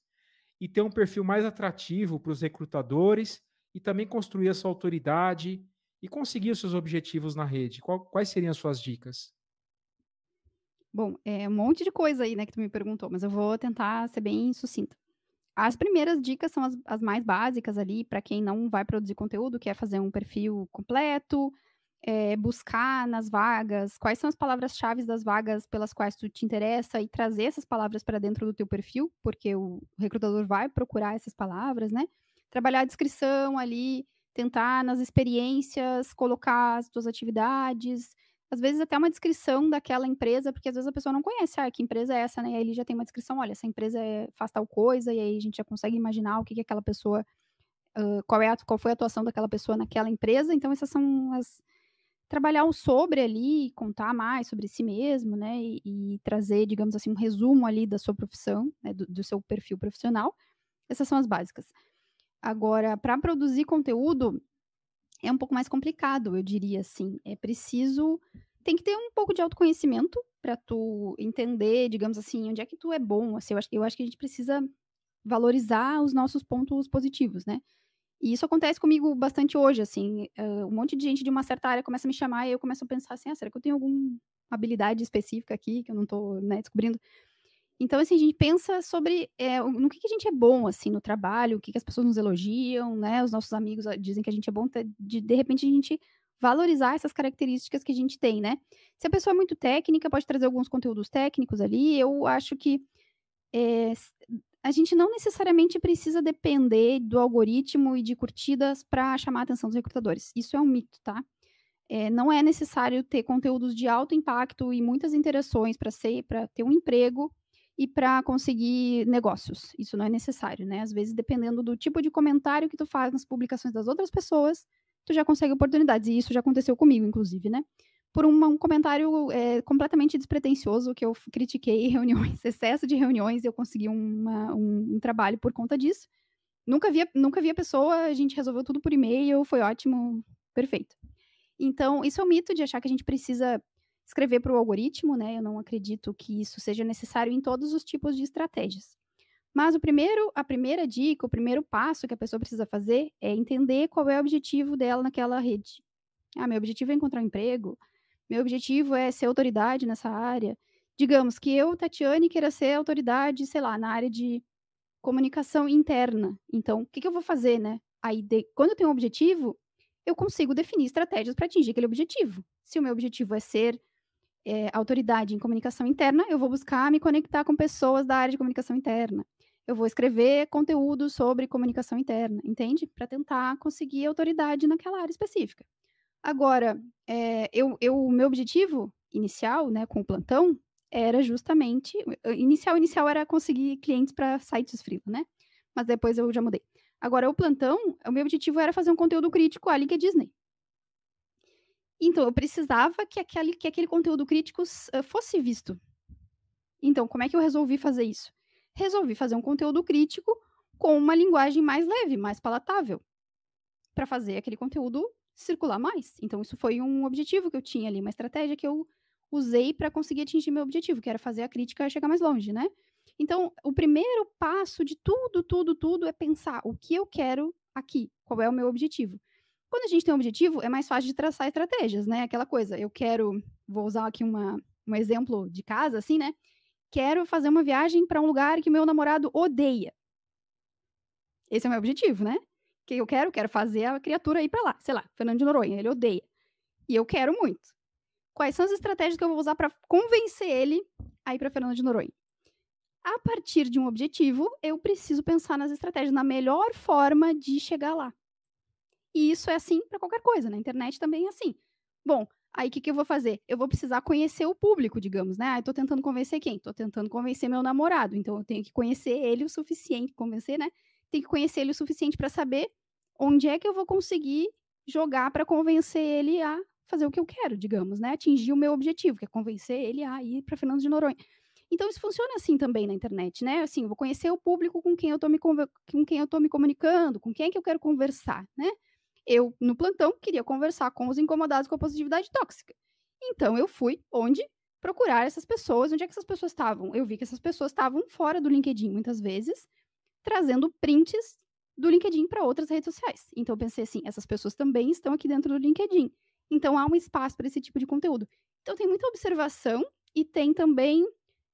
[SPEAKER 3] e ter um perfil mais atrativo para os recrutadores e também construir a sua autoridade e conseguir os seus objetivos na rede? Qual, quais seriam as suas dicas?
[SPEAKER 2] Bom, é um monte de coisa aí, né, que tu me perguntou, mas eu vou tentar ser bem sucinta. As primeiras dicas são as, as mais básicas ali, para quem não vai produzir conteúdo, que é fazer um perfil completo, é, buscar nas vagas quais são as palavras-chave das vagas pelas quais tu te interessa e trazer essas palavras para dentro do teu perfil, porque o recrutador vai procurar essas palavras, né? Trabalhar a descrição ali, tentar nas experiências colocar as suas atividades, às vezes até uma descrição daquela empresa, porque às vezes a pessoa não conhece, ah, que empresa é essa, né? E aí ele já tem uma descrição, olha, essa empresa é, faz tal coisa, e aí a gente já consegue imaginar o que, que aquela pessoa, uh, qual, é a, qual foi a atuação daquela pessoa naquela empresa, então essas são as... Trabalhar o sobre ali, contar mais sobre si mesmo, né? E, e trazer, digamos assim, um resumo ali da sua profissão, né? do, do seu perfil profissional. Essas são as básicas. Agora, para produzir conteúdo, é um pouco mais complicado, eu diria assim. É preciso. Tem que ter um pouco de autoconhecimento para tu entender, digamos assim, onde é que tu é bom. Assim, eu, acho, eu acho que a gente precisa valorizar os nossos pontos positivos, né? E isso acontece comigo bastante hoje, assim. Uh, um monte de gente de uma certa área começa a me chamar e eu começo a pensar assim, ah, será que eu tenho alguma habilidade específica aqui que eu não estou né, descobrindo? Então, assim, a gente pensa sobre é, no que, que, a gente é bom, assim, no trabalho, o que, que, as pessoas nos elogiam, né? Os nossos amigos ah, dizem que a gente é bom, de, de repente a gente valorizar essas características que a gente tem, né? Se a pessoa é muito técnica, pode trazer alguns conteúdos técnicos ali. Eu acho que é, a gente não necessariamente precisa depender do algoritmo e de curtidas para chamar a atenção dos recrutadores. Isso é um mito, tá? É, não é necessário ter conteúdos de alto impacto e muitas interações para ser para ter um emprego e para conseguir negócios. Isso não é necessário, né? Às vezes, dependendo do tipo de comentário que tu faz nas publicações das outras pessoas, tu já consegue oportunidades. E isso já aconteceu comigo, inclusive, né? Por um, um comentário é, completamente despretensioso que eu critiquei [LAUGHS] reuniões, excesso de reuniões, eu consegui uma, um, um trabalho por conta disso. Nunca vi, nunca vi a pessoa, a gente resolveu tudo por e-mail, foi ótimo, perfeito. Então, isso é um mito de achar que a gente precisa escrever para o algoritmo, né? Eu não acredito que isso seja necessário em todos os tipos de estratégias. Mas o primeiro, a primeira dica, o primeiro passo que a pessoa precisa fazer é entender qual é o objetivo dela naquela rede. Ah, meu objetivo é encontrar um emprego, meu objetivo é ser autoridade nessa área. Digamos que eu, Tatiane, queira ser autoridade, sei lá, na área de comunicação interna. Então, o que, que eu vou fazer, né? Aí, de... quando eu tenho um objetivo, eu consigo definir estratégias para atingir aquele objetivo. Se o meu objetivo é ser é, autoridade em comunicação interna, eu vou buscar me conectar com pessoas da área de comunicação interna. Eu vou escrever conteúdo sobre comunicação interna, entende? Para tentar conseguir autoridade naquela área específica. Agora, é, eu, eu, meu objetivo inicial, né, com o plantão, era justamente eh, inicial inicial era conseguir clientes para sites frila, né? Mas depois eu já mudei. Agora o plantão, o meu objetivo era fazer um conteúdo crítico à Liga Disney. Então, eu precisava que aquele, que aquele conteúdo crítico eh, fosse visto. Então, como é que eu resolvi fazer isso? Resolvi fazer um conteúdo crítico com uma linguagem mais leve, mais palatável, para fazer aquele conteúdo circular mais. Então, isso foi um objetivo que eu tinha ali, uma estratégia que eu usei para conseguir atingir meu objetivo, que era fazer a crítica chegar mais longe, né? Então, o primeiro passo de tudo, tudo, tudo é pensar o que eu quero aqui, qual é o meu objetivo. Quando a gente tem um objetivo, é mais fácil de traçar estratégias, né? Aquela coisa, eu quero, vou usar aqui uma, um exemplo de casa, assim, né? Quero fazer uma viagem para um lugar que meu namorado odeia. Esse é o meu objetivo, né? Que eu quero, quero fazer a criatura ir para lá, sei lá, Fernando de Noronha, ele odeia. E eu quero muito. Quais são as estratégias que eu vou usar para convencer ele a ir para Fernando de Noronha? a partir de um objetivo, eu preciso pensar nas estratégias, na melhor forma de chegar lá. E isso é assim para qualquer coisa, na internet também é assim. Bom, aí o que, que eu vou fazer? Eu vou precisar conhecer o público, digamos, né? Ah, eu tô tentando convencer quem? Tô tentando convencer meu namorado, então eu tenho que conhecer ele o suficiente, convencer, né? Tenho que conhecer ele o suficiente para saber onde é que eu vou conseguir jogar para convencer ele a fazer o que eu quero, digamos, né? Atingir o meu objetivo, que é convencer ele a ir para Fernando de Noronha. Então isso funciona assim também na internet, né? Assim, vou conhecer o público com quem eu estou me com quem eu tô me comunicando, com quem é que eu quero conversar, né? eu, no plantão, queria conversar com os incomodados com a positividade tóxica. Então eu fui onde procurar essas pessoas, onde é que essas pessoas estavam? Eu vi que essas pessoas estavam fora do LinkedIn muitas vezes, trazendo prints do LinkedIn para outras redes sociais. Então eu pensei assim, essas pessoas também estão aqui dentro do LinkedIn. Então há um espaço para esse tipo de conteúdo. Então tem muita observação e tem também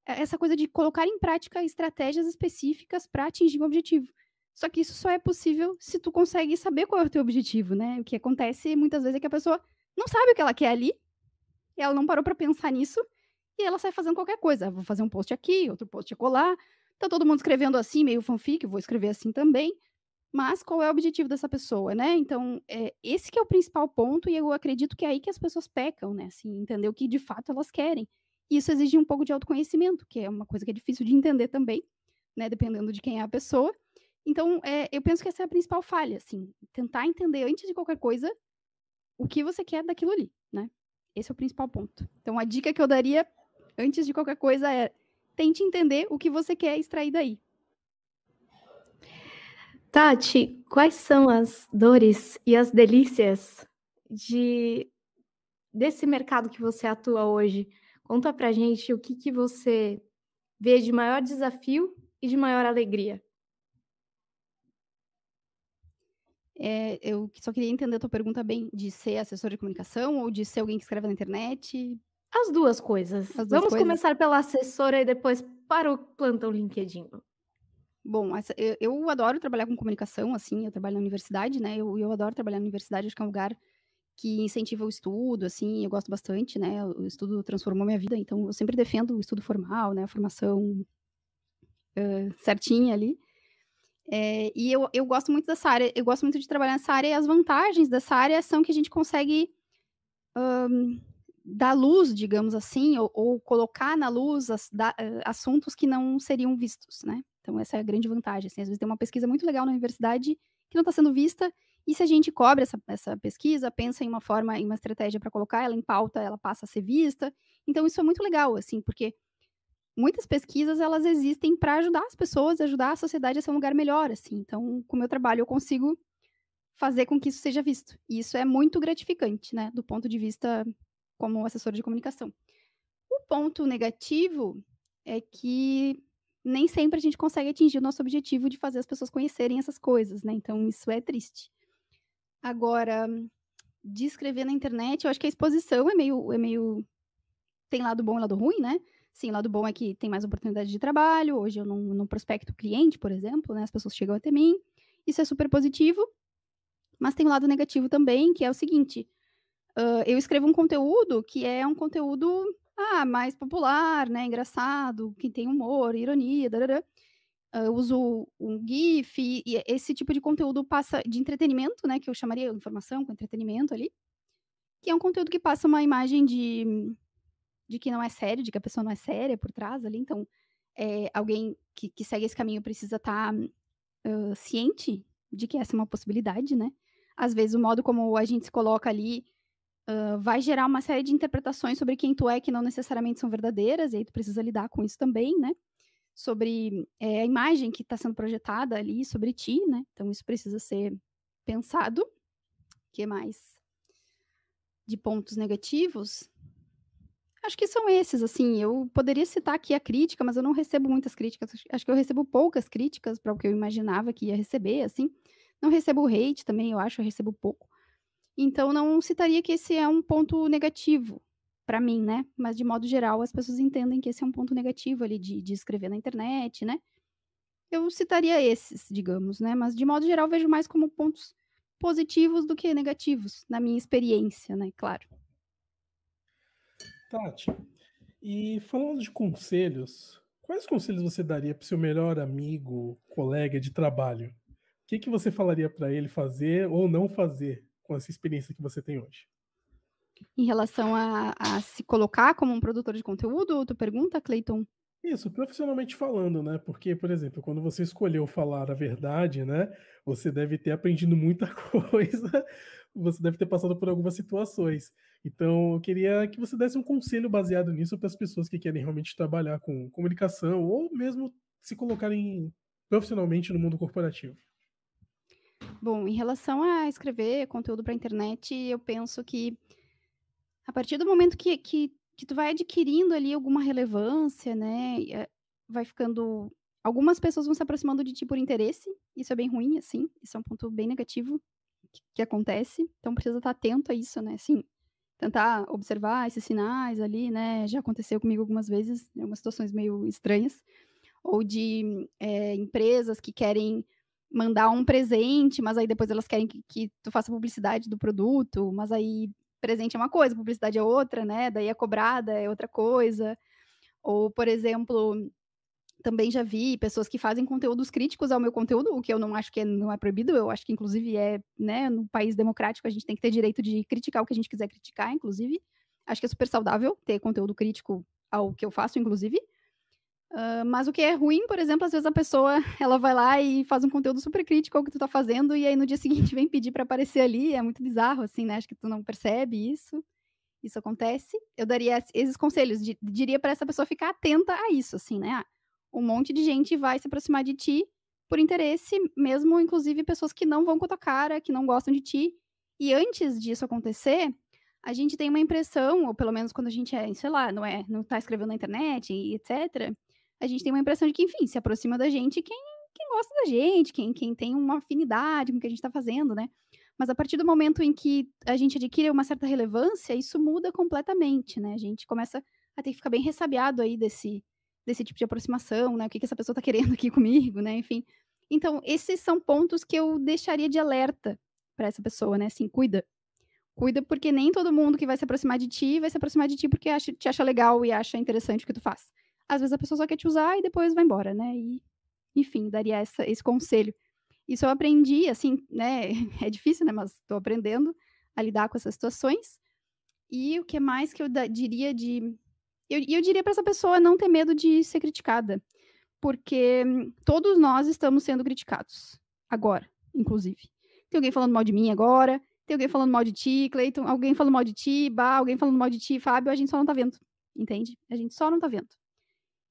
[SPEAKER 2] é, essa coisa de colocar em prática estratégias específicas para atingir um objetivo. Só que isso só é possível se tu consegue saber qual é o teu objetivo, né? O que acontece muitas vezes é que a pessoa não sabe o que ela quer ali, e ela não parou para pensar nisso, e ela sai fazendo qualquer coisa. Vou fazer um post aqui, outro post colar. Tá todo mundo escrevendo assim, meio fanfic, vou escrever assim também. Mas qual é o objetivo dessa pessoa, né? Então, é, esse que é o principal ponto, e eu acredito que é aí que as pessoas pecam, né? Assim, entender o que de fato elas querem. E isso exige um pouco de autoconhecimento, que é uma coisa que é difícil de entender também, né? Dependendo de quem é a pessoa. Então, é, eu penso que essa é a principal falha, assim, tentar entender antes de qualquer coisa o que você quer daquilo ali, né? Esse é o principal ponto. Então, a dica que eu daria antes de qualquer coisa é tente entender o que você quer extrair daí.
[SPEAKER 1] Tati, quais são as dores e as delícias de desse mercado que você atua hoje? Conta pra gente o que, que você vê de maior desafio e de maior alegria.
[SPEAKER 2] É, eu só queria entender a tua pergunta bem, de ser assessor de comunicação ou de ser alguém que escreve na internet? As duas coisas. As duas Vamos coisas. começar pela assessora e depois para o plantão LinkedIn. Bom, essa, eu, eu, adoro trabalhar com comunicação, assim, eu trabalho na universidade, né? Eu, eu adoro trabalhar na universidade, acho que é um lugar que incentiva o estudo, assim, eu gosto bastante, né? O estudo transformou minha vida, então eu sempre defendo o estudo formal, né? A formação uh, certinha ali. É, e eu, eu gosto muito dessa área, eu gosto muito de trabalhar nessa área, e as vantagens dessa área são que a gente consegue um, dar luz, digamos assim, ou, ou colocar na luz as, da, eh, assuntos que não seriam vistos, né? Então, essa é a grande vantagem. Assim, às vezes tem uma pesquisa muito legal na universidade que não está sendo vista, e se a gente cobre essa, essa pesquisa, pensa em uma forma, em uma estratégia para colocar ela em pauta, ela passa a ser vista. Então, isso é muito legal, assim, porque muitas pesquisas elas existem para ajudar as pessoas, ajudar a sociedade a ser um lugar melhor, assim. Então, com o meu trabalho eu consigo fazer com que isso seja visto. E isso é muito gratificante, né, do ponto de vista como assessor de comunicação. O ponto negativo é que nem sempre a gente consegue atingir o nosso objetivo de fazer as pessoas conhecerem essas coisas, né? Então, isso é triste. Agora, de escrever na internet, eu acho que a exposição é meio, é meio tem lado bom e lado ruim, né? Sim, o lado bom é que tem mais oportunidade de trabalho, hoje eu não, não prospecto cliente, por exemplo, né? As pessoas chegam até mim. Isso é super positivo. Mas tem o um lado negativo também, que é o seguinte: uh, eu escrevo um conteúdo que é um conteúdo ah, mais popular, né? Engraçado, que tem humor, ironia, darará. eu uso um GIF, e esse tipo de conteúdo passa de entretenimento, né? Que eu chamaria informação com entretenimento ali. Que é um conteúdo que passa uma imagem de de que não é sério, de que a pessoa não é séria por trás ali. Então, é, alguém que, que, segue esse caminho precisa estar tá, uh, ciente de que essa é uma possibilidade, né? Às vezes, o modo como a gente se coloca ali uh, vai gerar uma série de interpretações sobre quem tu é que não necessariamente são verdadeiras, e aí tu precisa lidar com isso também, né? Sobre é, a imagem que está sendo projetada ali sobre ti, né? Então, isso precisa ser pensado. O que mais? De pontos negativos, Acho que são esses, assim. Eu poderia citar aqui a crítica, mas eu não recebo muitas críticas. Acho que eu recebo poucas críticas para o que eu imaginava que ia receber, assim. Não recebo hate também, eu acho, eu recebo pouco. Então, não citaria que esse é um ponto negativo para mim, né? Mas, de modo geral, as pessoas entendem que esse é um ponto negativo ali de, de escrever na internet, né? Eu citaria esses, digamos, né? Mas, de modo geral, vejo mais como pontos positivos do que negativos, na minha experiência, né? Claro.
[SPEAKER 4] Tati, e falando de conselhos, quais conselhos você daria para seu melhor amigo, colega de trabalho? O que, que você falaria para ele fazer ou não fazer com essa experiência que você tem hoje?
[SPEAKER 2] Em relação a, a se colocar como um produtor de conteúdo, tu pergunta, Cleiton?
[SPEAKER 4] Isso, profissionalmente falando, né? Porque, por exemplo, quando você escolheu falar a verdade, né? Você deve ter aprendido muita [LAUGHS] coisa, você deve ter passado por algumas situações. Então, eu queria que você desse um conselho baseado nisso para as pessoas que querem realmente trabalhar com comunicação ou mesmo se colocarem profissionalmente no mundo corporativo.
[SPEAKER 2] Bom, em relação a escrever conteúdo para a internet, eu penso que a partir do momento que, que, que tu vai adquirindo ali alguma relevância, né, eh, vai ficando algumas pessoas vão se aproximando de ti por interesse, isso é bem ruim, assim, isso é um ponto bem negativo que acontece. Então precisa estar atento a isso, né? Assim, tentar observar esses sinais ali, né? Já aconteceu comigo algumas vezes, em algumas situações meio estranhas, ou de é, empresas que querem mandar um presente, mas aí depois elas querem que, que, tu faça publicidade do produto, mas aí presente é uma coisa, publicidade é outra, né? Daí é cobrada, é outra coisa. Ou, por exemplo, também já vi pessoas que fazem conteúdos críticos ao meu conteúdo, o que eu não acho que é, não é proibido, eu acho que inclusive é, né, no país democrático a gente tem que ter direito de criticar o que a gente quiser criticar, inclusive. Acho que é super saudável ter conteúdo crítico ao que eu faço, inclusive. Uh, mas o que é ruim, por exemplo, às vezes a pessoa ela vai lá e faz um conteúdo super crítico ao que tu tá fazendo e aí no dia [LAUGHS] seguinte vem pedir para aparecer ali, é muito bizarro assim, né? Acho que tu não percebe isso isso acontece, eu daria esses conselhos, diria para essa pessoa ficar atenta a isso, assim, né? Ah, um monte de gente vai se aproximar de ti por interesse, mesmo inclusive pessoas que não vão com a tua cara, que não gostam de ti. E antes disso acontecer, a gente tem uma impressão, ou pelo menos quando a gente é, sei lá, não é, não tá escrevendo na internet e etc., a gente tem uma impressão de que, enfim, se aproxima da gente quem, quem gosta da gente, quem, quem tem uma afinidade com o que a gente está fazendo, né? Mas a partir do momento em que a gente adquire uma certa relevância, isso muda completamente, né? A gente começa a ter que ficar bem ressabiado aí desse, desse tipo de aproximação, né? O que, que essa pessoa está querendo aqui [LAUGHS] comigo, né? Enfim. Então, esses são pontos que eu deixaria de alerta para essa pessoa, né? Assim, cuida. Cuida porque nem todo mundo que vai se aproximar de ti vai se aproximar de ti porque acha, te acha legal e acha interessante o que tu faz. Às vezes a pessoa só quer te usar e depois vai embora, né? E, enfim, daria essa, esse conselho. Isso eu aprendi, assim, né? [LAUGHS] É difícil, né? Mas estou aprendendo a lidar com essas situações. E o que mais que eu da, diria de e eu, eu diria para essa pessoa não ter medo de ser criticada, porque todos nós estamos sendo criticados, agora, inclusive. Tem alguém falando mal de mim agora, tem alguém falando mal de ti, Cleiton, alguém falando mal de ti, Bah, alguém falando mal de ti, Fábio, a gente só não tá vendo, entende? A gente só não tá vendo.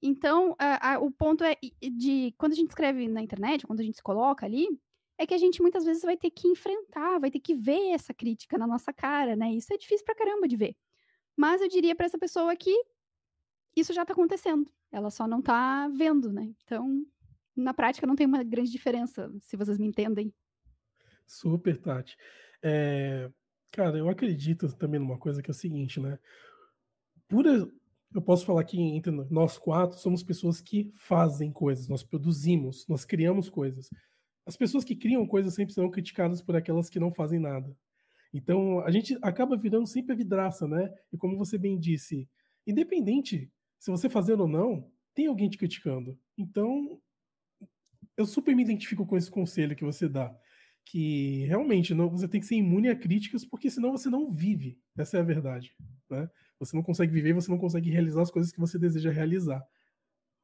[SPEAKER 2] Então, a, a, o ponto é de quando a gente escreve na internet, quando a gente se coloca ali, é que a gente muitas vezes vai ter que enfrentar, vai ter que ver essa crítica na nossa cara, né? Isso é difícil pra caramba de ver. Mas eu diria para essa pessoa que isso já está acontecendo. Ela só não está vendo, né? Então, na prática, não tem uma grande diferença, se vocês me entendem.
[SPEAKER 4] Super, Tati. É, cara, eu acredito também numa coisa que é o seguinte, né? Pura, eu posso falar que entre nós quatro somos pessoas que fazem coisas, nós produzimos, nós criamos coisas. As pessoas que criam coisas sempre serão criticadas por aquelas que não fazem nada. Então, a gente acaba virando sempre a vidraça, né? E como você bem disse, independente se você fazer ou não, tem alguém te criticando. Então, eu super me identifico com esse conselho que você dá. Que realmente não, você tem que ser imune a críticas, porque senão você não vive. Essa é a verdade. Né? Você não consegue viver, você não consegue realizar as coisas que você deseja realizar.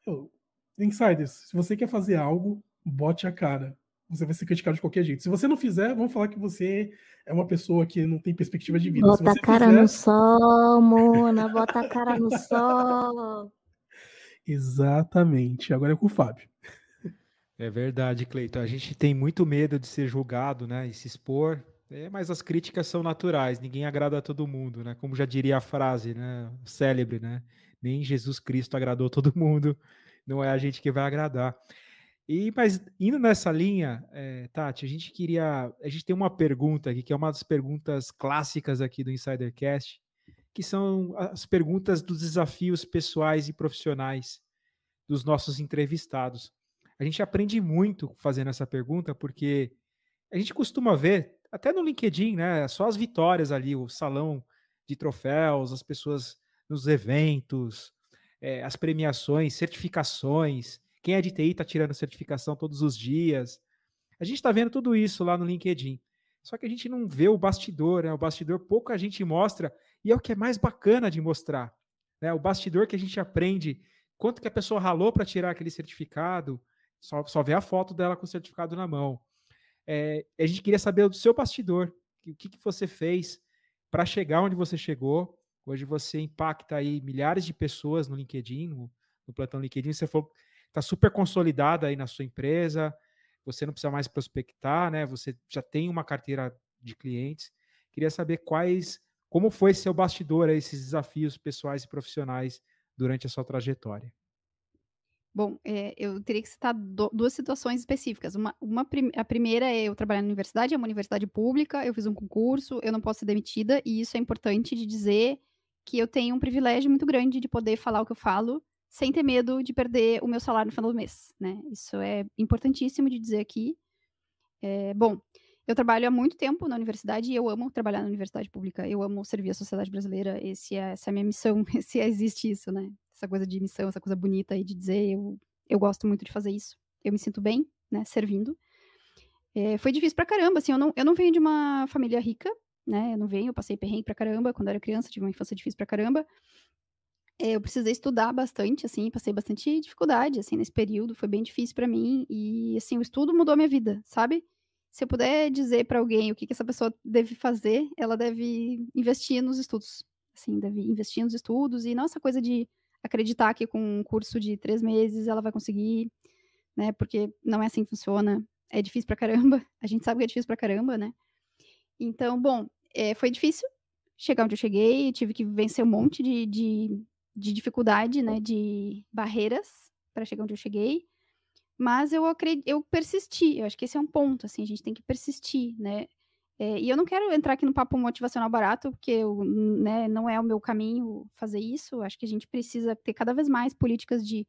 [SPEAKER 4] Eu, insiders, se você quer fazer algo, bote a cara você vai ser criticado de qualquer jeito. Se você não fizer, vão falar que você é uma pessoa que não tem perspectiva de vida. Bota a cara fizer... no
[SPEAKER 1] sol, Mona, bota a cara no sol.
[SPEAKER 4] [LAUGHS] Exatamente. Agora é com o Fábio.
[SPEAKER 3] É verdade, Cleiton. A gente tem muito medo de ser julgado, né? E se expor. É, mas as críticas são naturais, ninguém agrada a todo mundo, né? Como já diria a frase, né? Célebre, né? Nem Jesus Cristo agradou todo [LAUGHS] mundo. Não é a gente que vai agradar. E, mas indo nessa linha, é, Tati, a gente queria. A gente tem uma pergunta aqui, que é uma das perguntas clássicas aqui do Insidercast, que são as perguntas dos desafios pessoais e profissionais dos nossos entrevistados. A gente aprende muito fazendo essa pergunta, porque a gente costuma ver, até no LinkedIn, né? Só as vitórias ali, o salão de troféus, as pessoas nos eventos, é, as premiações, certificações quem é de TI está tirando certificação todos os dias. A gente está vendo tudo isso lá no LinkedIn. Só que a gente não vê o bastidor, né? O bastidor pouco a gente mostra e é o que é mais bacana de mostrar, né? O bastidor que a gente aprende, quanto que a pessoa ralou para tirar aquele certificado, só, só vê a foto dela com o certificado na mão. É, a gente queria saber do seu bastidor, o que, que você fez para chegar onde você chegou. Hoje você impacta aí milhares de pessoas no LinkedIn, no, no plantão LinkedIn. Você falou está super consolidada aí na sua empresa, você não precisa mais prospectar, né? Você já tem uma carteira de clientes. Queria saber quais, como foi seu bastidor, a esses desafios pessoais e profissionais durante a sua trajetória.
[SPEAKER 2] Bom, é, eu teria que citar do, duas situações específicas. Uma, uma, a primeira é eu trabalhar na universidade, é uma universidade pública, eu fiz um concurso, eu não posso ser demitida, e isso é importante de dizer que eu tenho um privilégio muito grande de poder falar o que eu falo sem ter medo de perder o meu salário no final do mês, né? Isso é importantíssimo de dizer aqui. É, bom, eu trabalho há muito tempo na universidade e eu amo trabalhar na universidade pública. Eu amo servir a sociedade brasileira. Esse é, essa é a minha missão. [LAUGHS] se é, existe isso, né? Essa coisa de missão, essa coisa bonita aí de dizer. Eu, eu gosto muito de fazer isso. Eu me sinto bem, né? Servindo. É, foi difícil pra caramba, assim. Eu não, eu não venho de uma família rica, né? Eu não venho, eu passei perrengue pra caramba. Quando eu era criança, tive uma infância difícil pra caramba. É, eu precisei estudar bastante, assim, passei bastante dificuldade, assim, nesse período, foi bem difícil para mim, e, assim, o estudo mudou minha vida, sabe? Se eu puder dizer para alguém o que, que essa pessoa deve fazer, ela deve investir nos estudos, assim, deve investir nos estudos, e não essa coisa de acreditar que com um curso de três meses ela vai conseguir, né, porque não é assim que funciona, é difícil pra caramba, [LAUGHS] a gente sabe que é difícil pra caramba, né? Então, bom, é, foi difícil chegar onde eu cheguei, tive que vencer um monte de, de de dificuldade, né, de barreiras para chegar onde eu cheguei. Mas eu acredito, eu persisti. Eu acho que esse é um ponto, assim, a gente tem que persistir, né? É, e eu não quero entrar aqui no papo motivacional barato, porque eu, né, não é o meu caminho fazer isso. acho que a gente precisa ter cada vez mais políticas de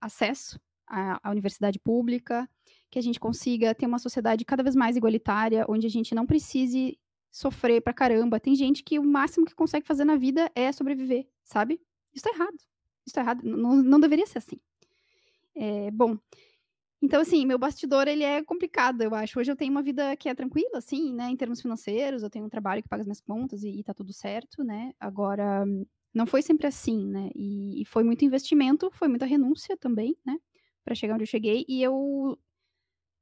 [SPEAKER 2] acesso à, à universidade pública, que a gente consiga ter uma sociedade cada vez mais igualitária, onde a gente não precise sofrer pra caramba. Tem gente que o máximo que consegue fazer na vida é sobreviver, sabe? Isso está errado. Isso está errado. Não, não deveria ser assim. É, bom, então, assim, meu bastidor, ele é complicado, eu acho. Hoje eu tenho uma vida que é tranquila, assim, né, em termos financeiros, eu tenho um trabalho que paga as minhas contas e, e tá tudo certo, né? Agora, não foi sempre assim, né? E, e foi muito investimento, foi muita renúncia também, né? Para chegar onde eu cheguei. E eu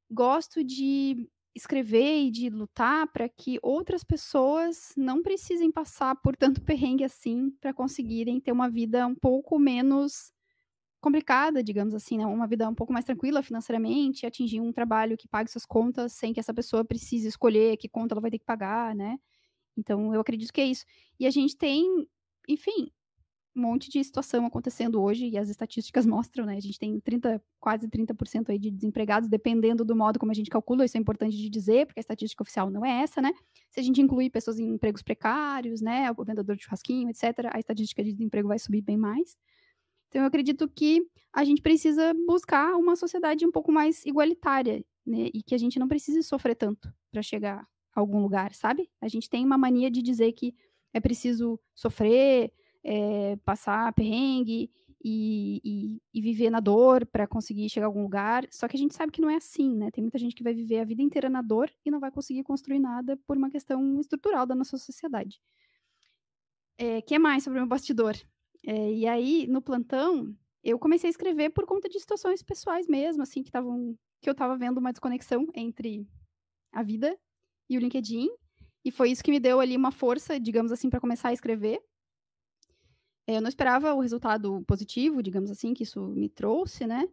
[SPEAKER 2] gosto de escrever e de lutar para que outras pessoas não precisem passar por tanto [LAUGHS] perrengue assim para conseguirem ter uma vida um pouco menos complicada, digamos assim, né? uma vida um pouco mais tranquila financeiramente, atingir um trabalho que pague suas contas sem que essa pessoa precise escolher que conta ela vai ter que pagar, né? Então eu acredito que é isso. E a gente tem, enfim, um monte de situação acontecendo hoje e as estatísticas [LAUGHS] mostram, né? A gente tem 30, quase 30% aí de desempregados, dependendo do modo como a gente calcula, isso é importante de dizer, porque a estatística oficial não é essa, né? Se a gente incluir pessoas em empregos precários, né, o vendedor de churrasquinho, etc, a estatística de desemprego vai subir bem mais. Então eu acredito que a gente precisa buscar uma sociedade um pouco mais igualitária, né? E que a gente não precise sofrer tanto para chegar a algum lugar, sabe? A gente tem uma mania de dizer que é preciso sofrer, é, passar perrengue e, e, e, viver na dor para conseguir chegar a algum lugar. Só que a gente sabe que não é assim, né? Tem muita gente que vai viver a vida inteira na dor e não vai conseguir construir nada por uma questão estrutural da nossa sociedade. O eh, é, que mais sobre o meu bastidor? É, e aí, no plantão, eu comecei a escrever por conta de situações pessoais mesmo, assim, que estavam que eu estava vendo uma desconexão entre a vida e o LinkedIn, e foi isso que me deu ali uma força, digamos assim, para começar a escrever. É, eu não esperava o resultado positivo, digamos assim, que isso me trouxe, né?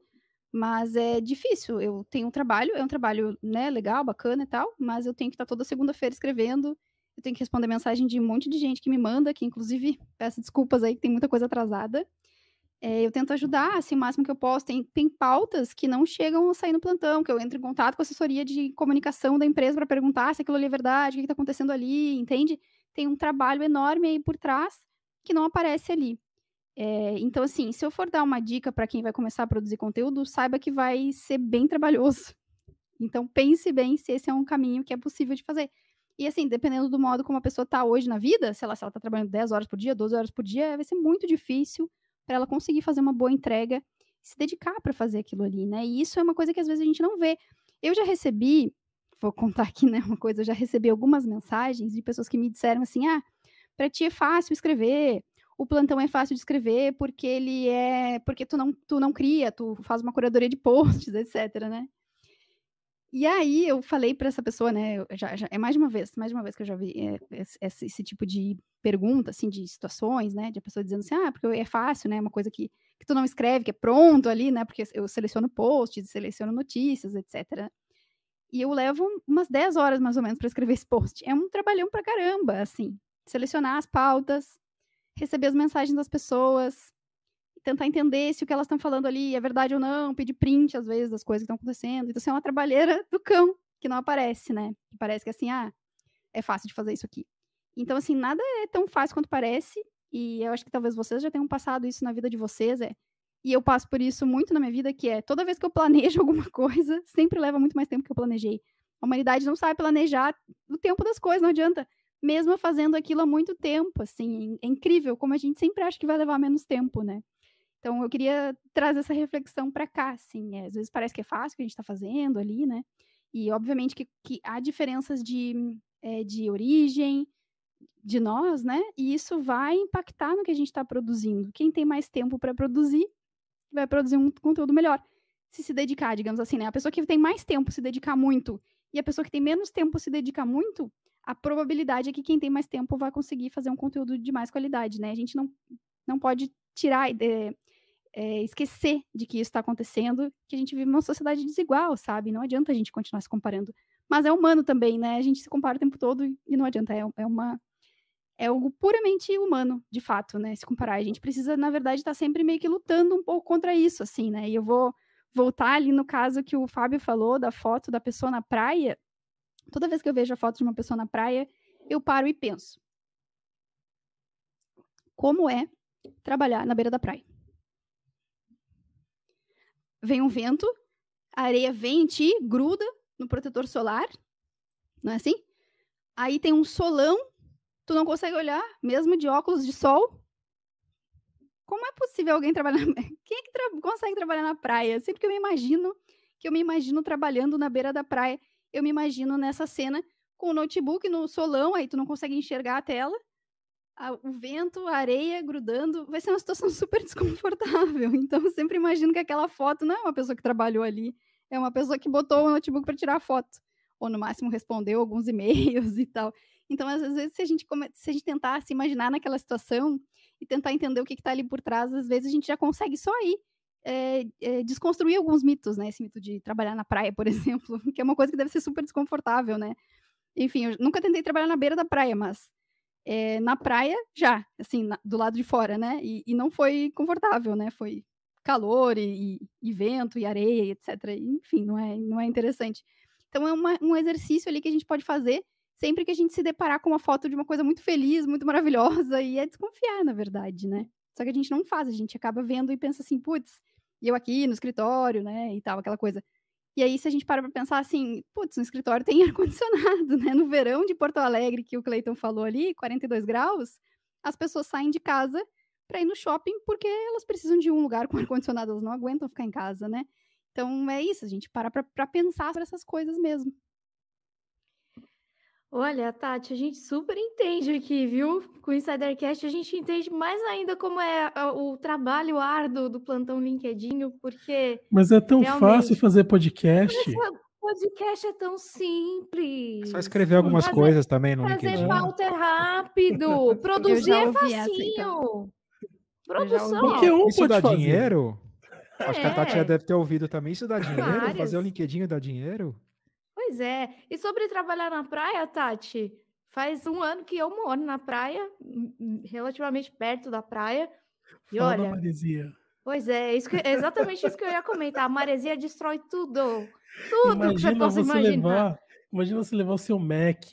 [SPEAKER 2] Mas é difícil. Eu tenho um trabalho, é um trabalho, né, legal, bacana e tal, mas eu tenho que estar tá toda segunda-feira escrevendo. Eu tenho que responder mensagem de um monte de gente que me manda, que inclusive peço desculpas aí, que tem muita coisa atrasada. É, eu tento ajudar, assim, o máximo que eu posso. Tem, tem pautas que não chegam a sair no plantão, que eu entro em contato com a assessoria de comunicação da empresa para perguntar se aquilo ali é verdade, o que está acontecendo ali, entende? Tem um trabalho enorme aí por trás que não aparece ali. É, então, assim, se eu for dar uma dica para quem vai começar a produzir conteúdo, saiba que vai ser bem trabalhoso. [LAUGHS] Então, pense bem se esse é um caminho que é possível de fazer. E, assim, dependendo do modo como a pessoa está hoje na vida, sei lá, se ela está trabalhando 10 horas por dia, 12 horas por dia, vai ser muito difícil para ela conseguir fazer uma boa entrega se dedicar para fazer aquilo ali, né? E isso é uma coisa que às vezes a gente não vê. Eu já recebi, vou contar aqui, né, uma coisa, eu já recebi algumas mensagens de pessoas que me disseram assim: "Ah, para ti é fácil escrever, o plantão é fácil de escrever porque ele é, porque tu não, tu não cria, tu faz uma curadoria de posts, [LAUGHS] etc, né? E aí eu falei para essa pessoa, né? Já, já, é mais de uma vez, mais de uma vez que eu já vi é, esse, esse, tipo de pergunta, assim, de situações, né? De a pessoa dizendo assim, ah, porque é fácil, né? É uma coisa que, que tu não escreve, que é pronto ali, né? Porque eu seleciono posts, seleciono notícias, etc. E eu levo umas 10 horas mais ou menos para escrever esse post. É um trabalhão para caramba, assim selecionar as pautas, receber as mensagens das pessoas, tentar entender se o que elas estão falando ali é verdade ou não, pedir print, às vezes, das coisas que estão acontecendo. Então, você assim, é uma trabalheira do cão, que não aparece, né? Que parece que, assim, ah, é fácil de fazer isso aqui. Então, assim, nada é tão fácil quanto parece, e eu acho que talvez vocês já tenham passado isso na vida de vocês, é. E eu passo por isso muito na minha vida, que é toda vez que eu planejo [LAUGHS] alguma coisa, sempre leva muito mais tempo que eu planejei. A humanidade não sabe planejar o tempo das coisas, não adianta mesmo fazendo aquilo há muito tempo, assim, é incrível como a gente sempre acha que vai levar menos tempo, né? Então eu queria trazer essa reflexão para cá, assim, é, às vezes parece que é fácil o que a gente está fazendo ali, né? E obviamente que, que há diferenças de, é, de origem, de nós, né? E isso vai impactar no que a gente está produzindo. Quem tem mais tempo para produzir vai produzir um conteúdo melhor. Se se dedicar, digamos assim, né? A pessoa que tem mais tempo se dedicar muito e a pessoa que tem menos tempo se dedicar muito, a probabilidade é que quem tem mais tempo vai conseguir fazer um conteúdo de mais qualidade, né? A gente não, não pode tirar, é, é, esquecer de que isso está acontecendo, que a gente vive numa sociedade desigual, sabe? Não adianta a gente continuar se comparando. Mas é humano também, né? A gente se compara o tempo todo e não adianta, é, é uma é algo puramente humano, de fato, né? Se comparar, a gente precisa, na verdade, estar tá sempre meio que lutando um pouco contra isso, assim, né? E eu vou voltar ali no caso que o Fábio falou da foto da pessoa na praia. Toda vez que eu vejo a foto de uma pessoa na praia, eu paro e penso: como é trabalhar na beira da praia? Vem um vento, a areia vem em ti, gruda no protetor solar, não é assim? Aí tem um solão, tu não consegue olhar, mesmo de óculos de sol. Como é possível alguém trabalhar? Na... [LAUGHS] Quem é que tra... consegue trabalhar na praia? Sempre que eu me imagino que eu me imagino trabalhando na beira da praia eu me imagino nessa cena com o notebook no solão, aí tu não consegue enxergar a tela, a, o vento, a areia grudando, vai ser uma situação [LAUGHS] super desconfortável. Então, eu sempre imagino que aquela foto não é uma pessoa que trabalhou ali, é uma pessoa que botou o notebook para tirar foto, ou no máximo respondeu alguns e-mails [LAUGHS] e tal. Então, às vezes, se a gente, come... se a gente tentar se imaginar naquela situação e tentar entender o que está ali por trás, às vezes a gente já consegue só aí é, é, desconstruir alguns mitos, né? Esse mito de trabalhar na praia, por [LAUGHS] exemplo, que é uma coisa que deve ser super desconfortável, né? Enfim, eu nunca tentei trabalhar na beira da praia, mas é, na praia já, assim, na, do lado de fora, né? E, e, não foi confortável, né? Foi calor e, e, vento e areia, etc. Enfim, não é, não é interessante. Então é uma, um exercício ali que a gente pode fazer sempre que a gente se deparar com uma foto de uma coisa muito feliz, muito maravilhosa, e é desconfiar, na verdade, né? Só que a gente não faz, a gente acaba vendo e pensa assim, putz, e eu aqui no escritório, né, e tal, aquela coisa. E aí, se a gente para para pensar assim, putz, no escritório tem [LAUGHS] ar-condicionado, né? No verão de Porto Alegre, que o Cleiton falou ali, 42 graus, as pessoas saem de casa para ir no shopping porque elas precisam de um lugar [LAUGHS] com ar-condicionado, elas não aguentam ficar em casa, né? Então é isso, a gente para para pensar sobre essas coisas mesmo.
[SPEAKER 1] Olha, Tati, a gente super entende aqui, viu? Com o Insidercast, a gente entende mais ainda como é ah, o trabalho árduo do plantão LinkedIn, porque. Mas é tão fácil fazer
[SPEAKER 4] podcast.
[SPEAKER 1] Podcast é tão simples. É só escrever algumas fazer, coisas também no fazer LinkedIn. Fazer pauta é rápido. [LAUGHS] Produzir é então. facinho. Então. Produção. Porque é um Isso dá fazer. dinheiro?
[SPEAKER 3] É. Acho que a Tati já é. deve ter ouvido também. Isso dá dinheiro? Fazer o LinkedIn dá dinheiro?
[SPEAKER 1] Pois é. E sobre trabalhar na praia, Tati? Faz um ano que eu moro na praia, hum, hum, relativamente perto da praia.
[SPEAKER 4] E Fala olha. Maresia.
[SPEAKER 1] Pois é, isso que, exatamente isso que eu ia comentar. A maresia destrói tudo. Tudo imagina que você possa imaginar. Levar,
[SPEAKER 4] imagina você levar o seu Mac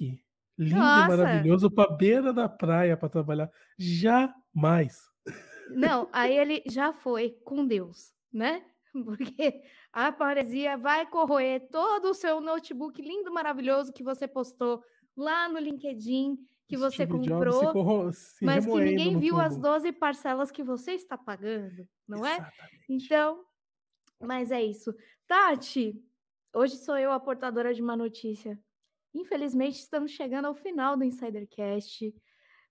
[SPEAKER 4] lindo Nossa. e maravilhoso para beira da praia para trabalhar. Jamais.
[SPEAKER 1] Não, aí ele já foi com Deus, né? [LAUGHS] Porque a paresia vai corroer todo o seu notebook lindo, maravilhoso que você postou lá no LinkedIn, que você Steve tipo comprou, se se mas que ninguém viu as 12 parcelas que você está pagando, não é? Exatamente. é? Então, mas é isso. Tati, hoje sou eu a portadora de uma notícia. Infelizmente, estamos chegando ao final do Insidercast.